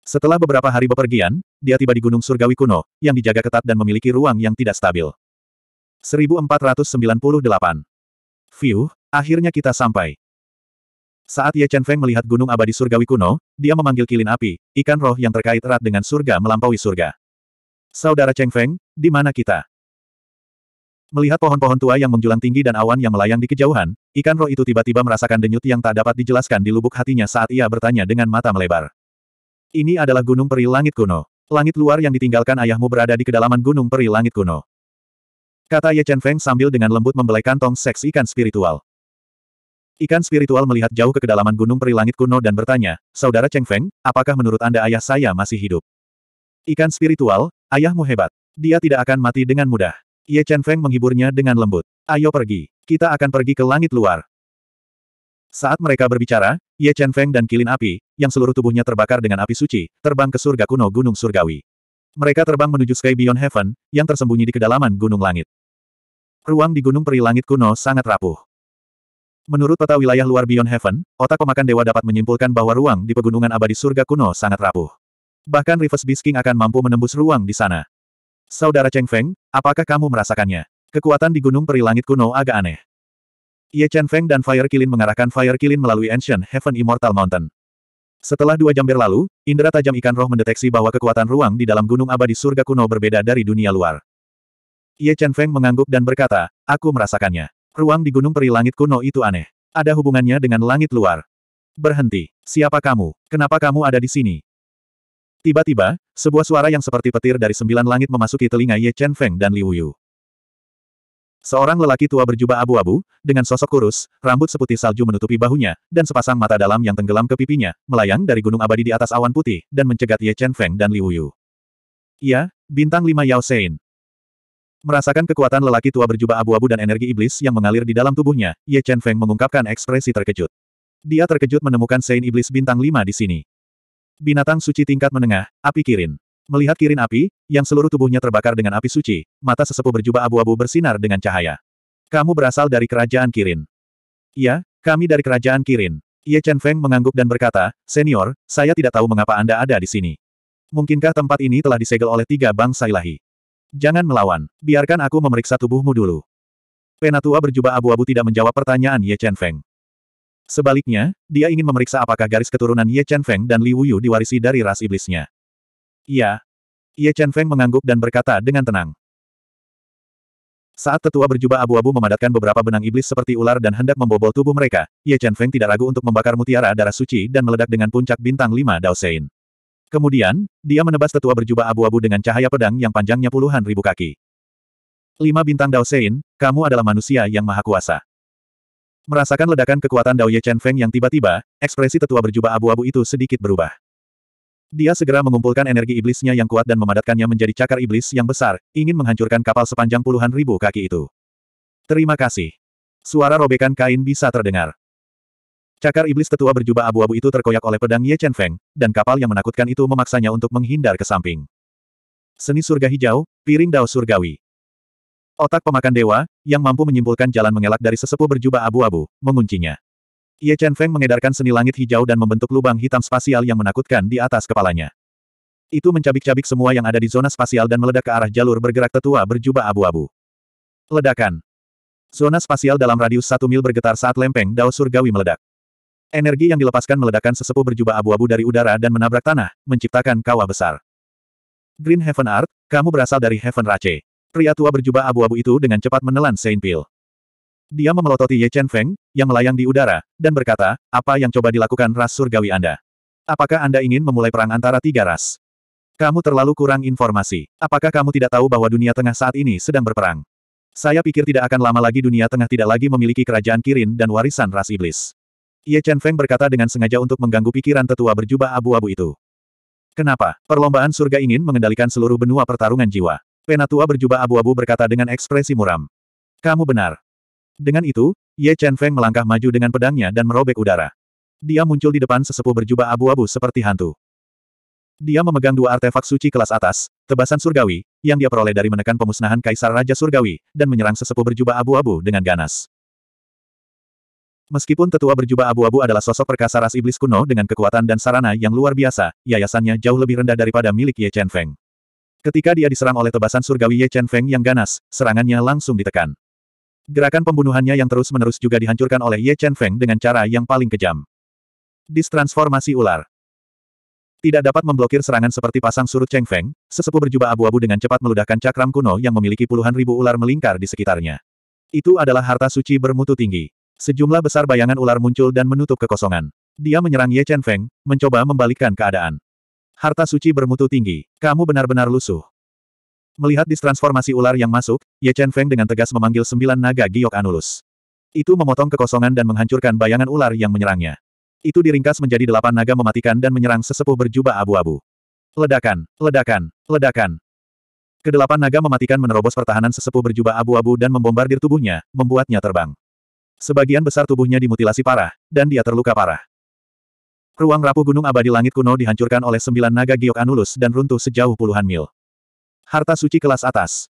Setelah beberapa hari bepergian, dia tiba di Gunung Surgawi kuno, yang dijaga ketat dan memiliki ruang yang tidak stabil. 1498. View, akhirnya kita sampai. Saat Ye Chen Feng melihat Gunung Abadi Surgawi kuno, dia memanggil kilin api, ikan roh yang terkait erat dengan surga melampaui surga. Saudara Cheng Feng, di mana kita? Melihat pohon-pohon tua yang menjulang tinggi dan awan yang melayang di kejauhan, ikan roh itu tiba-tiba merasakan denyut yang tak dapat dijelaskan di lubuk hatinya saat ia bertanya dengan mata melebar. Ini adalah gunung peri langit kuno. Langit luar yang ditinggalkan ayahmu berada di kedalaman gunung peri langit kuno. Kata Ye Chen Feng sambil dengan lembut membelai kantong seks ikan spiritual. Ikan spiritual melihat jauh ke kedalaman gunung peri langit kuno dan bertanya, Saudara Cheng Feng, apakah menurut Anda ayah saya masih hidup? Ikan spiritual, ayahmu hebat. Dia tidak akan mati dengan mudah. Ye Chen Feng menghiburnya dengan lembut. Ayo pergi. Kita akan pergi ke langit luar. Saat mereka berbicara, Ye Chen Feng dan kilin api, yang seluruh tubuhnya terbakar dengan api suci, terbang ke surga kuno Gunung Surgawi. Mereka terbang menuju Sky Beyond Heaven, yang tersembunyi di kedalaman Gunung Langit. Ruang di Gunung Peri Langit kuno sangat rapuh. Menurut peta wilayah luar Beyond Heaven, otak pemakan dewa dapat menyimpulkan bahwa ruang di pegunungan abadi surga kuno sangat rapuh. Bahkan Rivers Bisking akan mampu menembus ruang di sana. Saudara Cheng Feng, Apakah kamu merasakannya? Kekuatan di Gunung Peri Langit kuno agak aneh. Ye Chen Feng dan Fire Kilin mengarahkan Fire Kilin melalui Ancient Heaven Immortal Mountain. Setelah dua jam berlalu, indera tajam ikan roh mendeteksi bahwa kekuatan ruang di dalam gunung abadi surga kuno berbeda dari dunia luar. Ye Chen Feng mengangguk dan berkata, aku merasakannya. Ruang di gunung Peri Langit kuno itu aneh. Ada hubungannya dengan langit luar. Berhenti. Siapa kamu? Kenapa kamu ada di sini? Tiba-tiba, sebuah suara yang seperti petir dari sembilan langit memasuki telinga Ye Chen Feng dan Liu Yu. Seorang lelaki tua berjubah abu-abu, dengan sosok kurus, rambut seputih salju menutupi bahunya, dan sepasang mata dalam yang tenggelam ke pipinya, melayang dari gunung abadi di atas awan putih, dan mencegat Ye Chen Feng dan Liu Yu. Ia, bintang lima Yao Sein. Merasakan kekuatan lelaki tua berjubah abu-abu dan energi iblis yang mengalir di dalam tubuhnya, Ye Chen Feng mengungkapkan ekspresi terkejut. Dia terkejut menemukan Sein Iblis bintang lima di sini. Binatang suci tingkat menengah, api kirin. Melihat kirin api, yang seluruh tubuhnya terbakar dengan api suci, mata sesepuh berjubah abu-abu bersinar dengan cahaya. Kamu berasal dari kerajaan kirin. Ya, kami dari kerajaan kirin. Ye Chen Feng mengangguk dan berkata, Senior, saya tidak tahu mengapa Anda ada di sini. Mungkinkah tempat ini telah disegel oleh tiga bangsa ilahi? Jangan melawan, biarkan aku memeriksa tubuhmu dulu. Penatua berjubah abu-abu tidak menjawab pertanyaan Ye Chen Feng. Sebaliknya, dia ingin memeriksa apakah garis keturunan Ye Chen Feng dan Li Wuyu diwarisi dari ras iblisnya. Iya. Ye Chen Feng mengangguk dan berkata dengan tenang. Saat tetua berjubah abu-abu memadatkan beberapa benang iblis seperti ular dan hendak membobol tubuh mereka, Ye Chen Feng tidak ragu untuk membakar mutiara darah suci dan meledak dengan puncak bintang lima Sein. Kemudian, dia menebas tetua berjubah abu-abu dengan cahaya pedang yang panjangnya puluhan ribu kaki. Lima bintang Dao Sein, kamu adalah manusia yang maha kuasa. Merasakan ledakan kekuatan Dao Ye Chen Feng yang tiba-tiba, ekspresi tetua berjubah abu-abu itu sedikit berubah. Dia segera mengumpulkan energi iblisnya yang kuat dan memadatkannya menjadi cakar iblis yang besar, ingin menghancurkan kapal sepanjang puluhan ribu kaki itu. Terima kasih. Suara robekan kain bisa terdengar. Cakar iblis tetua berjubah abu-abu itu terkoyak oleh pedang Ye Chen Feng, dan kapal yang menakutkan itu memaksanya untuk menghindar ke samping. Seni surga hijau, piring dao surgawi. Otak pemakan dewa, yang mampu menyimpulkan jalan mengelak dari sesepuh berjubah abu-abu, menguncinya. Ye Chen Feng mengedarkan seni langit hijau dan membentuk lubang hitam spasial yang menakutkan di atas kepalanya. Itu mencabik-cabik semua yang ada di zona spasial dan meledak ke arah jalur bergerak tetua berjubah abu-abu. Ledakan. Zona spasial dalam radius satu mil bergetar saat lempeng Dao Surgawi meledak. Energi yang dilepaskan meledakkan sesepuh berjubah abu-abu dari udara dan menabrak tanah, menciptakan kawah besar. Green Heaven Art, kamu berasal dari Heaven Rache. Pria tua berjubah abu-abu itu dengan cepat menelan sein Pil. Dia memelototi Ye Chen Feng, yang melayang di udara, dan berkata, apa yang coba dilakukan ras surgawi Anda? Apakah Anda ingin memulai perang antara tiga ras? Kamu terlalu kurang informasi. Apakah kamu tidak tahu bahwa dunia tengah saat ini sedang berperang? Saya pikir tidak akan lama lagi dunia tengah tidak lagi memiliki kerajaan Kirin dan warisan ras iblis. Ye Chen Feng berkata dengan sengaja untuk mengganggu pikiran tetua berjubah abu-abu itu. Kenapa? Perlombaan surga ingin mengendalikan seluruh benua pertarungan jiwa. Penatua berjubah abu-abu berkata dengan ekspresi muram. Kamu benar. Dengan itu, Ye Chen Feng melangkah maju dengan pedangnya dan merobek udara. Dia muncul di depan sesepuh berjubah abu-abu seperti hantu. Dia memegang dua artefak suci kelas atas, tebasan surgawi, yang dia peroleh dari menekan pemusnahan Kaisar Raja Surgawi, dan menyerang sesepuh berjubah abu-abu dengan ganas. Meskipun tetua berjubah abu-abu adalah sosok perkasa ras iblis kuno dengan kekuatan dan sarana yang luar biasa, yayasannya jauh lebih rendah daripada milik Ye Chen Feng. Ketika dia diserang oleh tebasan surgawi Ye Chen Feng yang ganas, serangannya langsung ditekan. Gerakan pembunuhannya yang terus-menerus juga dihancurkan oleh Ye Chen Feng dengan cara yang paling kejam. Distransformasi ular. Tidak dapat memblokir serangan seperti pasang surut Cheng Feng, sesepuh berjubah abu-abu dengan cepat meludahkan cakram kuno yang memiliki puluhan ribu ular melingkar di sekitarnya. Itu adalah harta suci bermutu tinggi. Sejumlah besar bayangan ular muncul dan menutup kekosongan. Dia menyerang Ye Chen Feng, mencoba membalikkan keadaan. Harta suci bermutu tinggi. Kamu benar-benar lusuh. Melihat distransformasi ular yang masuk, Ye Chen Feng dengan tegas memanggil sembilan naga giok anulus. Itu memotong kekosongan dan menghancurkan bayangan ular yang menyerangnya. Itu diringkas menjadi delapan naga mematikan dan menyerang sesepuh berjubah abu-abu. Ledakan, ledakan, ledakan. Kedelapan naga mematikan menerobos pertahanan sesepuh berjubah abu-abu dan membombardir tubuhnya, membuatnya terbang. Sebagian besar tubuhnya dimutilasi parah, dan dia terluka parah. Ruang rapuh Gunung Abadi Langit Kuno dihancurkan oleh sembilan naga giok Anulus dan runtuh sejauh puluhan mil. Harta suci kelas atas.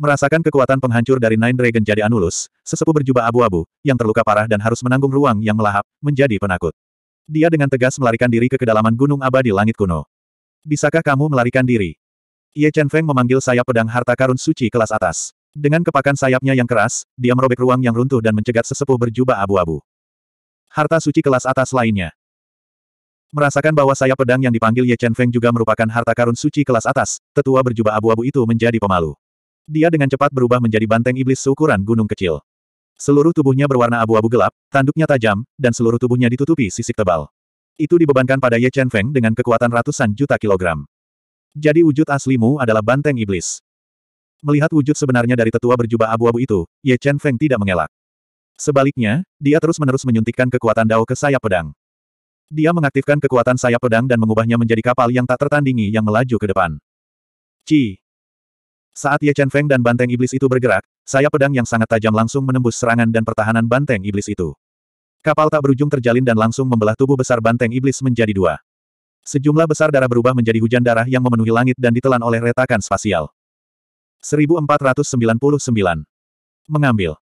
Merasakan kekuatan penghancur dari Nine Dragon jadi Anulus, sesepuh berjubah abu-abu, yang terluka parah dan harus menanggung ruang yang melahap, menjadi penakut. Dia dengan tegas melarikan diri ke kedalaman Gunung Abadi Langit Kuno. Bisakah kamu melarikan diri? Ye Chen Feng memanggil sayap pedang harta karun suci kelas atas. Dengan kepakan sayapnya yang keras, dia merobek ruang yang runtuh dan mencegat sesepuh berjubah abu-abu. Harta suci kelas atas lainnya. Merasakan bahwa sayap pedang yang dipanggil Ye Chen Feng juga merupakan harta karun suci kelas atas, tetua berjubah abu-abu itu menjadi pemalu. Dia dengan cepat berubah menjadi banteng iblis seukuran gunung kecil. Seluruh tubuhnya berwarna abu-abu gelap, tanduknya tajam, dan seluruh tubuhnya ditutupi sisik tebal. Itu dibebankan pada Ye Chen Feng dengan kekuatan ratusan juta kilogram. Jadi wujud aslimu adalah banteng iblis. Melihat wujud sebenarnya dari tetua berjubah abu-abu itu, Ye Chen Feng tidak mengelak. Sebaliknya, dia terus-menerus menyuntikkan kekuatan Dao ke sayap pedang. Dia mengaktifkan kekuatan sayap pedang dan mengubahnya menjadi kapal yang tak tertandingi yang melaju ke depan. Ci! Saat Ye Chen Feng dan banteng iblis itu bergerak, sayap pedang yang sangat tajam langsung menembus serangan dan pertahanan banteng iblis itu. Kapal tak berujung terjalin dan langsung membelah tubuh besar banteng iblis menjadi dua. Sejumlah besar darah berubah menjadi hujan darah yang memenuhi langit dan ditelan oleh retakan spasial. 1499. Mengambil.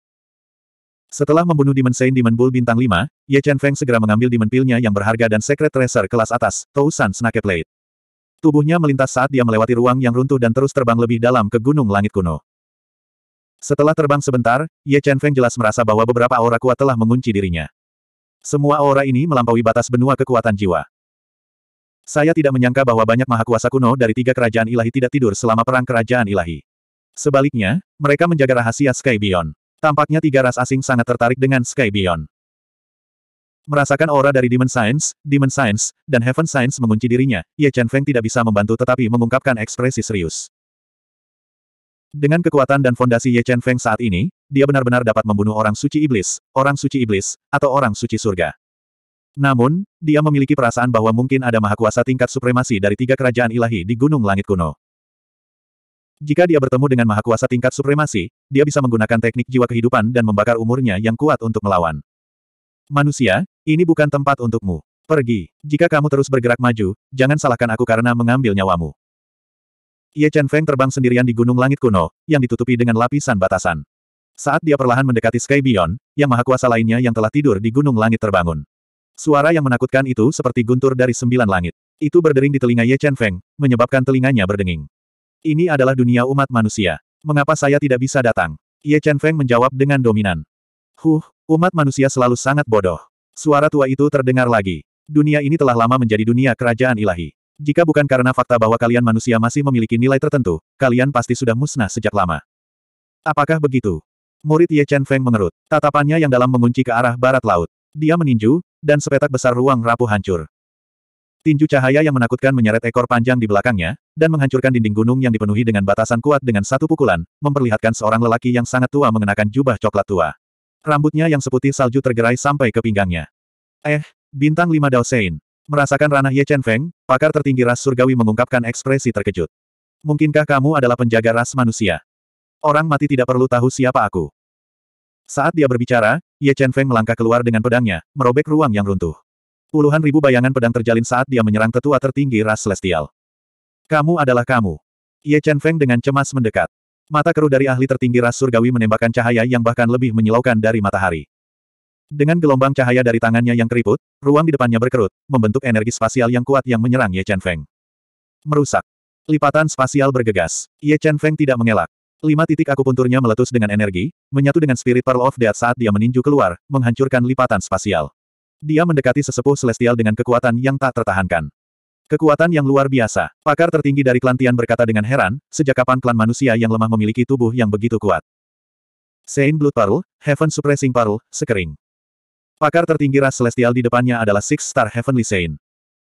Setelah membunuh Demon Saint Demon Bull bintang 5, Ye Chen Feng segera mengambil Demon Pilnya yang berharga dan Secret Tracer kelas atas, Tousan Snake Plate. Tubuhnya melintas saat dia melewati ruang yang runtuh dan terus terbang lebih dalam ke gunung langit kuno. Setelah terbang sebentar, Ye Chen Feng jelas merasa bahwa beberapa aura kuat telah mengunci dirinya. Semua aura ini melampaui batas benua kekuatan jiwa. Saya tidak menyangka bahwa banyak mahakuasa kuno dari tiga kerajaan ilahi tidak tidur selama perang kerajaan ilahi. Sebaliknya, mereka menjaga rahasia Sky Beyond. Tampaknya tiga ras asing sangat tertarik dengan Sky Beyond. Merasakan aura dari Demon Science, Demon Science, dan Heaven Science mengunci dirinya, Ye Chen Feng tidak bisa membantu tetapi mengungkapkan ekspresi serius. Dengan kekuatan dan fondasi Ye Chen Feng saat ini, dia benar-benar dapat membunuh orang suci iblis, orang suci iblis, atau orang suci surga. Namun, dia memiliki perasaan bahwa mungkin ada mahakuasa tingkat supremasi dari tiga kerajaan ilahi di Gunung Langit Kuno. Jika dia bertemu dengan maha kuasa tingkat supremasi, dia bisa menggunakan teknik jiwa kehidupan dan membakar umurnya yang kuat untuk melawan. Manusia, ini bukan tempat untukmu. Pergi. Jika kamu terus bergerak maju, jangan salahkan aku karena mengambil nyawamu. Ye Chen Feng terbang sendirian di gunung langit kuno, yang ditutupi dengan lapisan batasan. Saat dia perlahan mendekati Sky Beyond, yang kuasa lainnya yang telah tidur di gunung langit terbangun. Suara yang menakutkan itu seperti guntur dari sembilan langit. Itu berdering di telinga Ye Chen Feng, menyebabkan telinganya berdenging. Ini adalah dunia umat manusia. Mengapa saya tidak bisa datang? Ye Chen Feng menjawab dengan dominan. Huh, umat manusia selalu sangat bodoh. Suara tua itu terdengar lagi. Dunia ini telah lama menjadi dunia kerajaan ilahi. Jika bukan karena fakta bahwa kalian manusia masih memiliki nilai tertentu, kalian pasti sudah musnah sejak lama. Apakah begitu? Murid Ye Chen Feng mengerut. Tatapannya yang dalam mengunci ke arah barat laut. Dia meninju, dan sepetak besar ruang rapuh hancur. Tinju cahaya yang menakutkan menyeret ekor panjang di belakangnya, dan menghancurkan dinding gunung yang dipenuhi dengan batasan kuat dengan satu pukulan, memperlihatkan seorang lelaki yang sangat tua mengenakan jubah coklat tua. Rambutnya yang seputih salju tergerai sampai ke pinggangnya. Eh, bintang lima Dao Sein. Merasakan ranah Ye Chen Feng, pakar tertinggi ras surgawi mengungkapkan ekspresi terkejut. Mungkinkah kamu adalah penjaga ras manusia? Orang mati tidak perlu tahu siapa aku. Saat dia berbicara, Ye Chen Feng melangkah keluar dengan pedangnya, merobek ruang yang runtuh. Puluhan ribu bayangan pedang terjalin saat dia menyerang tetua tertinggi ras celestial. Kamu adalah kamu. Ye Chen Feng dengan cemas mendekat. Mata keruh dari ahli tertinggi ras surgawi menembakkan cahaya yang bahkan lebih menyilaukan dari matahari. Dengan gelombang cahaya dari tangannya yang keriput, ruang di depannya berkerut, membentuk energi spasial yang kuat yang menyerang Ye Chen Feng. Merusak. Lipatan spasial bergegas. Ye Chen Feng tidak mengelak. Lima titik akupunturnya meletus dengan energi, menyatu dengan spirit Pearl of Death saat dia meninju keluar, menghancurkan lipatan spasial. Dia mendekati sesepuh Celestial dengan kekuatan yang tak tertahankan. Kekuatan yang luar biasa. Pakar tertinggi dari klan Tian berkata dengan heran, sejak kapan klan manusia yang lemah memiliki tubuh yang begitu kuat? Saint Blood Pearl, Heaven Suppressing Pearl, Sekering. Pakar tertinggi ras Celestial di depannya adalah Six Star Heavenly Saint.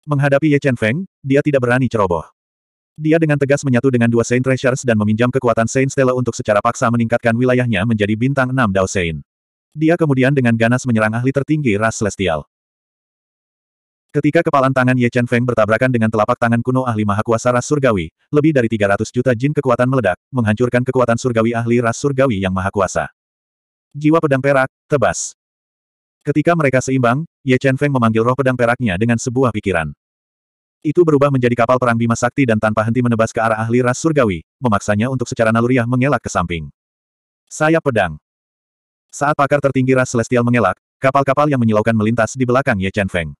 Menghadapi Ye Chen Feng, dia tidak berani ceroboh. Dia dengan tegas menyatu dengan dua Saint Treasures dan meminjam kekuatan Saint Stella untuk secara paksa meningkatkan wilayahnya menjadi bintang enam Dao Saint. Dia kemudian dengan ganas menyerang ahli tertinggi ras celestial. Ketika kepalan tangan Ye Chen Feng bertabrakan dengan telapak tangan kuno ahli maha kuasa ras surgawi, lebih dari 300 juta jin kekuatan meledak, menghancurkan kekuatan surgawi ahli ras surgawi yang maha kuasa. Jiwa pedang perak, tebas. Ketika mereka seimbang, Ye Chen Feng memanggil roh pedang peraknya dengan sebuah pikiran. Itu berubah menjadi kapal perang Bima Sakti dan tanpa henti menebas ke arah ahli ras surgawi, memaksanya untuk secara naluriah mengelak ke samping. Sayap pedang. Saat pakar tertinggi ras Celestial mengelak, kapal-kapal yang menyilaukan melintas di belakang Ye Chen Feng.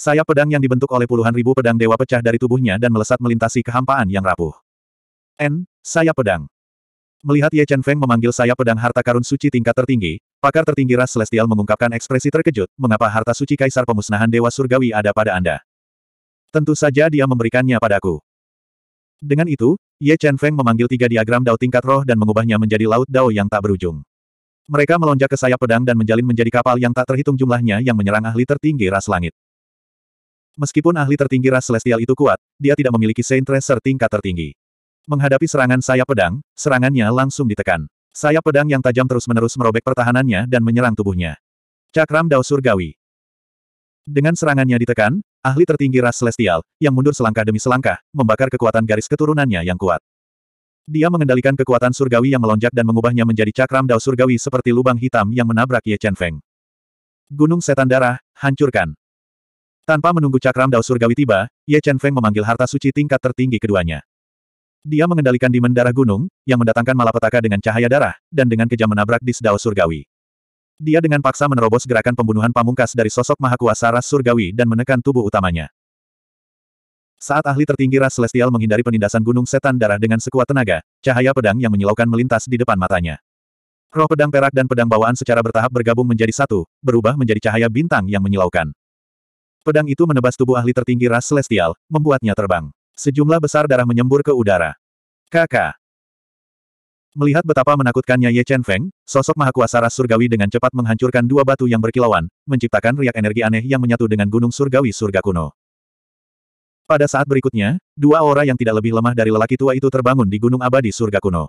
Sayap pedang yang dibentuk oleh puluhan ribu pedang dewa pecah dari tubuhnya dan melesat melintasi kehampaan yang rapuh. N. Sayap pedang. Melihat Ye Chen Feng memanggil sayap pedang harta karun suci tingkat tertinggi, pakar tertinggi ras Celestial mengungkapkan ekspresi terkejut, mengapa harta suci kaisar pemusnahan dewa surgawi ada pada Anda. Tentu saja dia memberikannya padaku. Dengan itu, Ye Chen Feng memanggil tiga diagram dao tingkat roh dan mengubahnya menjadi laut dao yang tak berujung. Mereka melonjak ke sayap pedang dan menjalin menjadi kapal yang tak terhitung jumlahnya yang menyerang ahli tertinggi ras langit. Meskipun ahli tertinggi ras celestial itu kuat, dia tidak memiliki Saint Tracer tingkat tertinggi. Menghadapi serangan sayap pedang, serangannya langsung ditekan. Sayap pedang yang tajam terus-menerus merobek pertahanannya dan menyerang tubuhnya. Cakram Dao Surgawi. Dengan serangannya ditekan, ahli tertinggi ras celestial, yang mundur selangkah demi selangkah, membakar kekuatan garis keturunannya yang kuat. Dia mengendalikan kekuatan surgawi yang melonjak dan mengubahnya menjadi cakram dao surgawi seperti lubang hitam yang menabrak Ye Chen Feng. Gunung setan darah, hancurkan. Tanpa menunggu cakram dao surgawi tiba, Ye Chen Feng memanggil harta suci tingkat tertinggi keduanya. Dia mengendalikan dimen darah gunung, yang mendatangkan malapetaka dengan cahaya darah, dan dengan kejam menabrak dis dao surgawi. Dia dengan paksa menerobos gerakan pembunuhan pamungkas dari sosok mahakuasa ras surgawi dan menekan tubuh utamanya. Saat ahli tertinggi ras Celestial menghindari penindasan gunung setan darah dengan sekuat tenaga, cahaya pedang yang menyilaukan melintas di depan matanya. Roh pedang perak dan pedang bawaan secara bertahap bergabung menjadi satu, berubah menjadi cahaya bintang yang menyilaukan. Pedang itu menebas tubuh ahli tertinggi ras Celestial, membuatnya terbang. Sejumlah besar darah menyembur ke udara. Kakak. Melihat betapa menakutkannya Ye Chen Feng, sosok mahakuasa ras surgawi dengan cepat menghancurkan dua batu yang berkilauan, menciptakan riak energi aneh yang menyatu dengan gunung surgawi surga kuno. Pada saat berikutnya, dua aura yang tidak lebih lemah dari lelaki tua itu terbangun di gunung abadi surga kuno.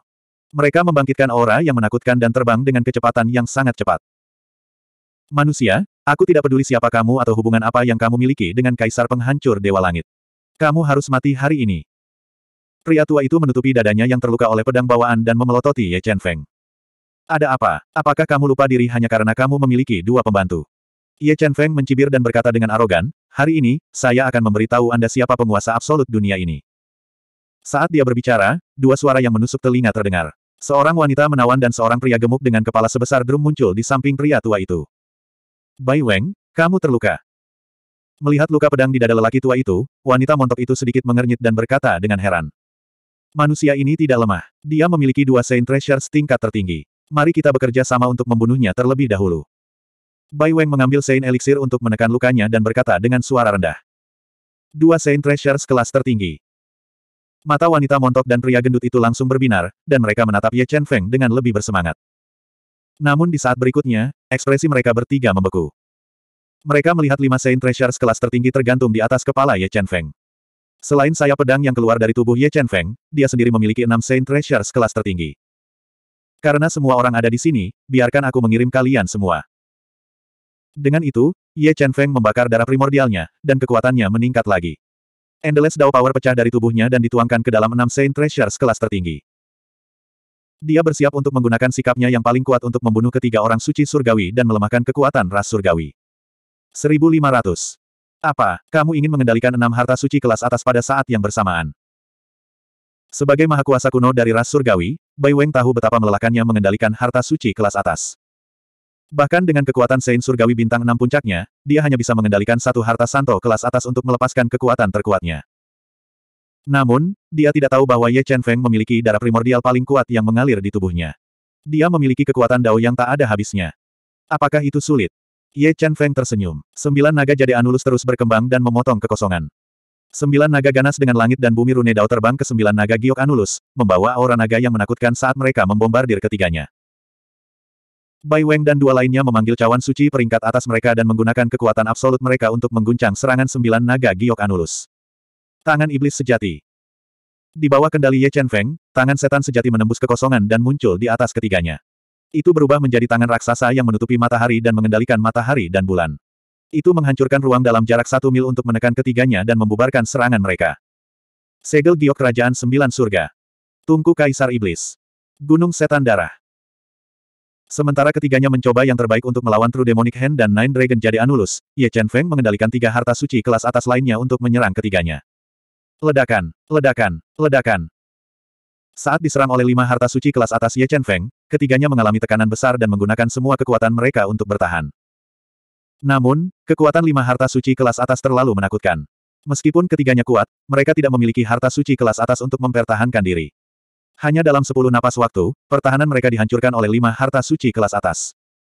Mereka membangkitkan aura yang menakutkan dan terbang dengan kecepatan yang sangat cepat. Manusia, aku tidak peduli siapa kamu atau hubungan apa yang kamu miliki dengan kaisar penghancur Dewa Langit. Kamu harus mati hari ini. Pria tua itu menutupi dadanya yang terluka oleh pedang bawaan dan memelototi Ye Chen Feng. Ada apa? Apakah kamu lupa diri hanya karena kamu memiliki dua pembantu? Ye Chen Feng mencibir dan berkata dengan arogan, Hari ini, saya akan memberitahu Anda siapa penguasa absolut dunia ini. Saat dia berbicara, dua suara yang menusuk telinga terdengar. Seorang wanita menawan dan seorang pria gemuk dengan kepala sebesar drum muncul di samping pria tua itu. Bai Weng, kamu terluka. Melihat luka pedang di dada lelaki tua itu, wanita montok itu sedikit mengernyit dan berkata dengan heran. Manusia ini tidak lemah. Dia memiliki dua Saint Treasures tingkat tertinggi. Mari kita bekerja sama untuk membunuhnya terlebih dahulu. Bai Weng mengambil Sein Elixir untuk menekan lukanya dan berkata dengan suara rendah. Dua Sein Treasures kelas tertinggi. Mata wanita montok dan pria gendut itu langsung berbinar, dan mereka menatap Ye Chen Feng dengan lebih bersemangat. Namun di saat berikutnya, ekspresi mereka bertiga membeku. Mereka melihat lima Sein Treasures kelas tertinggi tergantung di atas kepala Ye Chen Feng. Selain saya pedang yang keluar dari tubuh Ye Chen Feng, dia sendiri memiliki enam Sein Treasures kelas tertinggi. Karena semua orang ada di sini, biarkan aku mengirim kalian semua. Dengan itu, Ye Chen Feng membakar darah primordialnya, dan kekuatannya meningkat lagi. Endless Dao Power pecah dari tubuhnya dan dituangkan ke dalam enam Saint Treasures kelas tertinggi. Dia bersiap untuk menggunakan sikapnya yang paling kuat untuk membunuh ketiga orang suci surgawi dan melemahkan kekuatan ras surgawi. 1500. Apa, kamu ingin mengendalikan enam harta suci kelas atas pada saat yang bersamaan? Sebagai maha kuasa kuno dari ras surgawi, Bai Weng tahu betapa melelahkannya mengendalikan harta suci kelas atas. Bahkan dengan kekuatan Sein Surgawi Bintang 6 puncaknya, dia hanya bisa mengendalikan satu harta santo kelas atas untuk melepaskan kekuatan terkuatnya. Namun, dia tidak tahu bahwa Ye Chen Feng memiliki darah primordial paling kuat yang mengalir di tubuhnya. Dia memiliki kekuatan dao yang tak ada habisnya. Apakah itu sulit? Ye Chen Feng tersenyum. Sembilan naga jadi Anulus terus berkembang dan memotong kekosongan. Sembilan naga ganas dengan langit dan bumi Rune Dao terbang ke sembilan naga Giok Anulus, membawa aura naga yang menakutkan saat mereka membombardir ketiganya. Bai Weng dan dua lainnya memanggil cawan suci peringkat atas mereka dan menggunakan kekuatan absolut mereka untuk mengguncang serangan sembilan naga giok Anulus. Tangan iblis sejati. Di bawah kendali Ye Chen Feng, tangan setan sejati menembus kekosongan dan muncul di atas ketiganya. Itu berubah menjadi tangan raksasa yang menutupi matahari dan mengendalikan matahari dan bulan. Itu menghancurkan ruang dalam jarak satu mil untuk menekan ketiganya dan membubarkan serangan mereka. Segel giok kerajaan sembilan surga. Tungku kaisar iblis. Gunung setan darah. Sementara ketiganya mencoba yang terbaik untuk melawan True Demonic Hand dan Nine Dragon Jade Anulus, Ye Chen Feng mengendalikan tiga harta suci kelas atas lainnya untuk menyerang ketiganya. Ledakan, ledakan, ledakan. Saat diserang oleh lima harta suci kelas atas Ye Chen Feng, ketiganya mengalami tekanan besar dan menggunakan semua kekuatan mereka untuk bertahan. Namun, kekuatan lima harta suci kelas atas terlalu menakutkan. Meskipun ketiganya kuat, mereka tidak memiliki harta suci kelas atas untuk mempertahankan diri. Hanya dalam sepuluh napas waktu, pertahanan mereka dihancurkan oleh lima harta suci kelas atas.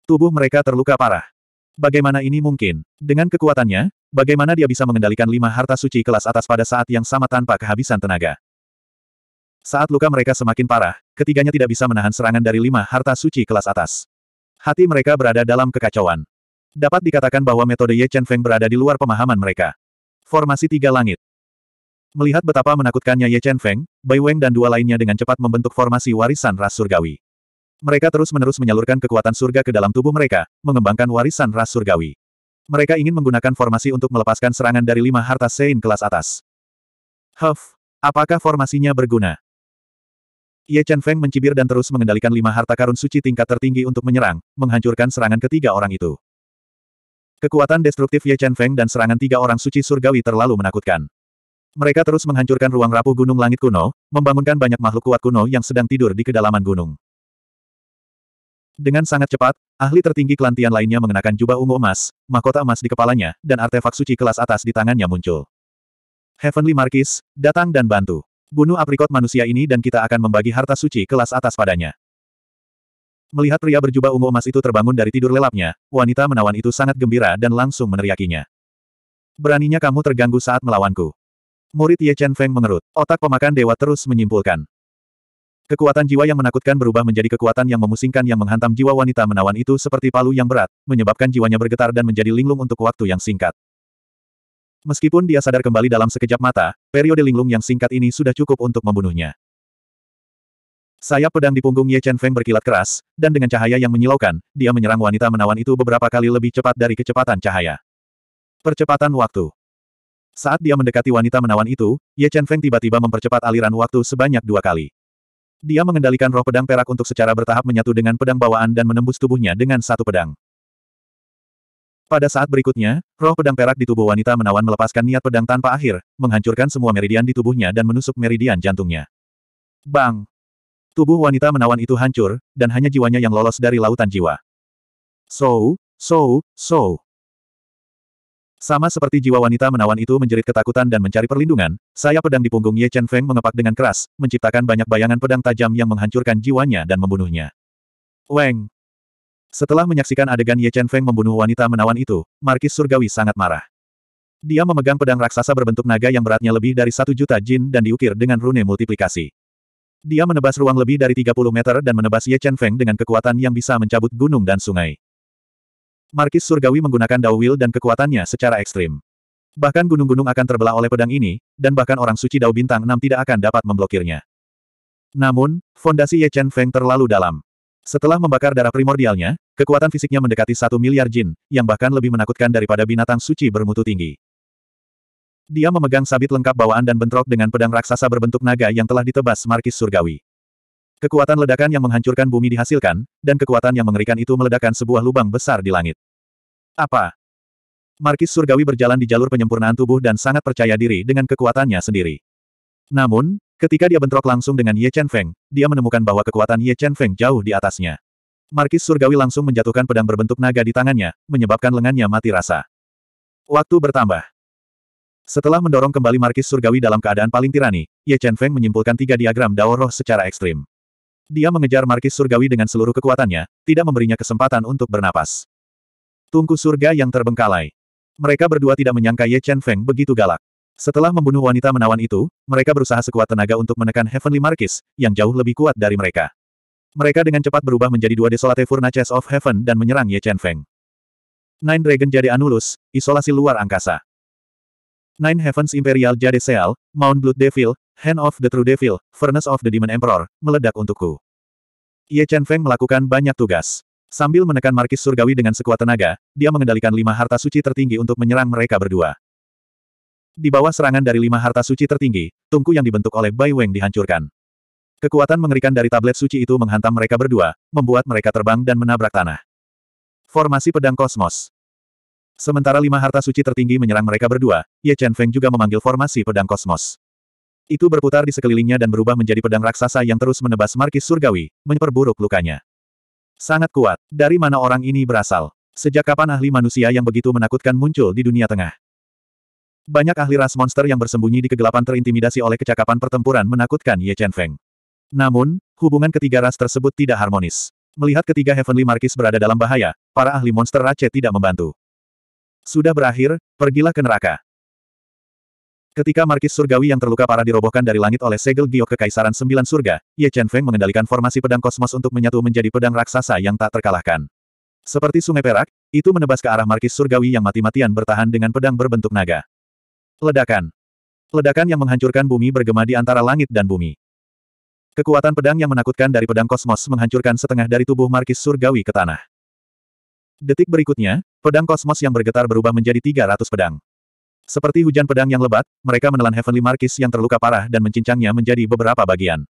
Tubuh mereka terluka parah. Bagaimana ini mungkin? Dengan kekuatannya, bagaimana dia bisa mengendalikan lima harta suci kelas atas pada saat yang sama tanpa kehabisan tenaga? Saat luka mereka semakin parah, ketiganya tidak bisa menahan serangan dari lima harta suci kelas atas. Hati mereka berada dalam kekacauan. Dapat dikatakan bahwa metode Ye Chen Feng berada di luar pemahaman mereka. Formasi tiga langit. Melihat betapa menakutkannya Ye Chen Feng, Bai Weng dan dua lainnya dengan cepat membentuk formasi warisan ras surgawi. Mereka terus-menerus menyalurkan kekuatan surga ke dalam tubuh mereka, mengembangkan warisan ras surgawi. Mereka ingin menggunakan formasi untuk melepaskan serangan dari lima harta sein kelas atas. Huff, apakah formasinya berguna? Ye Chen Feng mencibir dan terus mengendalikan lima harta karun suci tingkat tertinggi untuk menyerang, menghancurkan serangan ketiga orang itu. Kekuatan destruktif Ye Chen Feng dan serangan tiga orang suci surgawi terlalu menakutkan. Mereka terus menghancurkan ruang rapuh gunung langit kuno, membangunkan banyak makhluk kuat kuno yang sedang tidur di kedalaman gunung. Dengan sangat cepat, ahli tertinggi kelantian lainnya mengenakan jubah ungu emas, mahkota emas di kepalanya, dan artefak suci kelas atas di tangannya muncul. Heavenly Marquis, datang dan bantu. Bunuh aprikot manusia ini dan kita akan membagi harta suci kelas atas padanya. Melihat pria berjubah ungu emas itu terbangun dari tidur lelapnya, wanita menawan itu sangat gembira dan langsung meneriakinya. Beraninya kamu terganggu saat melawanku. Murid Ye Chen Feng mengerut. Otak pemakan dewa terus menyimpulkan. Kekuatan jiwa yang menakutkan berubah menjadi kekuatan yang memusingkan yang menghantam jiwa wanita menawan itu seperti palu yang berat, menyebabkan jiwanya bergetar dan menjadi linglung untuk waktu yang singkat. Meskipun dia sadar kembali dalam sekejap mata, periode linglung yang singkat ini sudah cukup untuk membunuhnya. Sayap pedang di punggung Ye Chen Feng berkilat keras, dan dengan cahaya yang menyilaukan, dia menyerang wanita menawan itu beberapa kali lebih cepat dari kecepatan cahaya. Percepatan waktu saat dia mendekati wanita menawan itu, Ye Chen Feng tiba-tiba mempercepat aliran waktu sebanyak dua kali. Dia mengendalikan roh pedang perak untuk secara bertahap menyatu dengan pedang bawaan dan menembus tubuhnya dengan satu pedang. Pada saat berikutnya, roh pedang perak di tubuh wanita menawan melepaskan niat pedang tanpa akhir, menghancurkan semua meridian di tubuhnya dan menusuk meridian jantungnya. Bang! Tubuh wanita menawan itu hancur, dan hanya jiwanya yang lolos dari lautan jiwa. So, so, so. Sama seperti jiwa wanita menawan itu menjerit ketakutan dan mencari perlindungan, sayap pedang di punggung Ye Chen Feng mengepak dengan keras, menciptakan banyak bayangan pedang tajam yang menghancurkan jiwanya dan membunuhnya. Weng! Setelah menyaksikan adegan Ye Chen Feng membunuh wanita menawan itu, Markis Surgawi sangat marah. Dia memegang pedang raksasa berbentuk naga yang beratnya lebih dari satu juta jin dan diukir dengan rune multiplikasi. Dia menebas ruang lebih dari 30 meter dan menebas Ye Chen Feng dengan kekuatan yang bisa mencabut gunung dan sungai. Markis Surgawi menggunakan Dawil dan kekuatannya secara ekstrim. Bahkan gunung-gunung akan terbelah oleh pedang ini, dan bahkan orang suci Dao Bintang 6 tidak akan dapat memblokirnya. Namun, fondasi Ye Chen Feng terlalu dalam. Setelah membakar darah primordialnya, kekuatan fisiknya mendekati satu miliar jin, yang bahkan lebih menakutkan daripada binatang suci bermutu tinggi. Dia memegang sabit lengkap bawaan dan bentrok dengan pedang raksasa berbentuk naga yang telah ditebas Markis Surgawi. Kekuatan ledakan yang menghancurkan bumi dihasilkan, dan kekuatan yang mengerikan itu meledakkan sebuah lubang besar di langit. Apa? Markis Surgawi berjalan di jalur penyempurnaan tubuh dan sangat percaya diri dengan kekuatannya sendiri. Namun, ketika dia bentrok langsung dengan Ye Chen Feng, dia menemukan bahwa kekuatan Ye Chen Feng jauh di atasnya. Markis Surgawi langsung menjatuhkan pedang berbentuk naga di tangannya, menyebabkan lengannya mati rasa. Waktu bertambah. Setelah mendorong kembali Markis Surgawi dalam keadaan paling tirani, Ye Chen Feng menyimpulkan tiga diagram Dao Roh secara ekstrim. Dia mengejar Markis Surgawi dengan seluruh kekuatannya, tidak memberinya kesempatan untuk bernapas. Tungku surga yang terbengkalai. Mereka berdua tidak menyangka Ye Chen Feng begitu galak. Setelah membunuh wanita menawan itu, mereka berusaha sekuat tenaga untuk menekan Heavenly Markis, yang jauh lebih kuat dari mereka. Mereka dengan cepat berubah menjadi dua Desolate Furnaces of Heaven dan menyerang Ye Chen Feng. Nine Dragon Jade Anulus, Isolasi Luar Angkasa. Nine Heavens Imperial Jade Seal, Mount Blood Devil, Hand of the True Devil, Furnace of the Demon Emperor, meledak untukku. Ye Chen Feng melakukan banyak tugas. Sambil menekan markis surgawi dengan sekuat tenaga, dia mengendalikan lima harta suci tertinggi untuk menyerang mereka berdua. Di bawah serangan dari lima harta suci tertinggi, tungku yang dibentuk oleh Bai Weng dihancurkan. Kekuatan mengerikan dari tablet suci itu menghantam mereka berdua, membuat mereka terbang dan menabrak tanah. Formasi Pedang Kosmos Sementara lima harta suci tertinggi menyerang mereka berdua, Ye Chen Feng juga memanggil formasi Pedang Kosmos. Itu berputar di sekelilingnya dan berubah menjadi pedang raksasa yang terus menebas markis surgawi, memperburuk lukanya. Sangat kuat. Dari mana orang ini berasal? Sejak kapan ahli manusia yang begitu menakutkan muncul di dunia tengah? Banyak ahli ras monster yang bersembunyi di kegelapan terintimidasi oleh kecakapan pertempuran menakutkan Ye Chen Feng. Namun, hubungan ketiga ras tersebut tidak harmonis. Melihat ketiga Heavenly Markis berada dalam bahaya, para ahli monster Rache tidak membantu. Sudah berakhir, pergilah ke neraka. Ketika markis surgawi yang terluka parah dirobohkan dari langit oleh segel giok kekaisaran sembilan surga, Ye Chen Feng mengendalikan formasi pedang kosmos untuk menyatu menjadi pedang raksasa yang tak terkalahkan. Seperti sungai perak, itu menebas ke arah markis surgawi yang mati-matian bertahan dengan pedang berbentuk naga. Ledakan. Ledakan yang menghancurkan bumi bergema di antara langit dan bumi. Kekuatan pedang yang menakutkan dari pedang kosmos menghancurkan setengah dari tubuh markis surgawi ke tanah. Detik berikutnya, pedang kosmos yang bergetar berubah menjadi 300 pedang. Seperti hujan pedang yang lebat, mereka menelan Heavenly Marquis yang terluka parah dan mencincangnya menjadi beberapa bagian.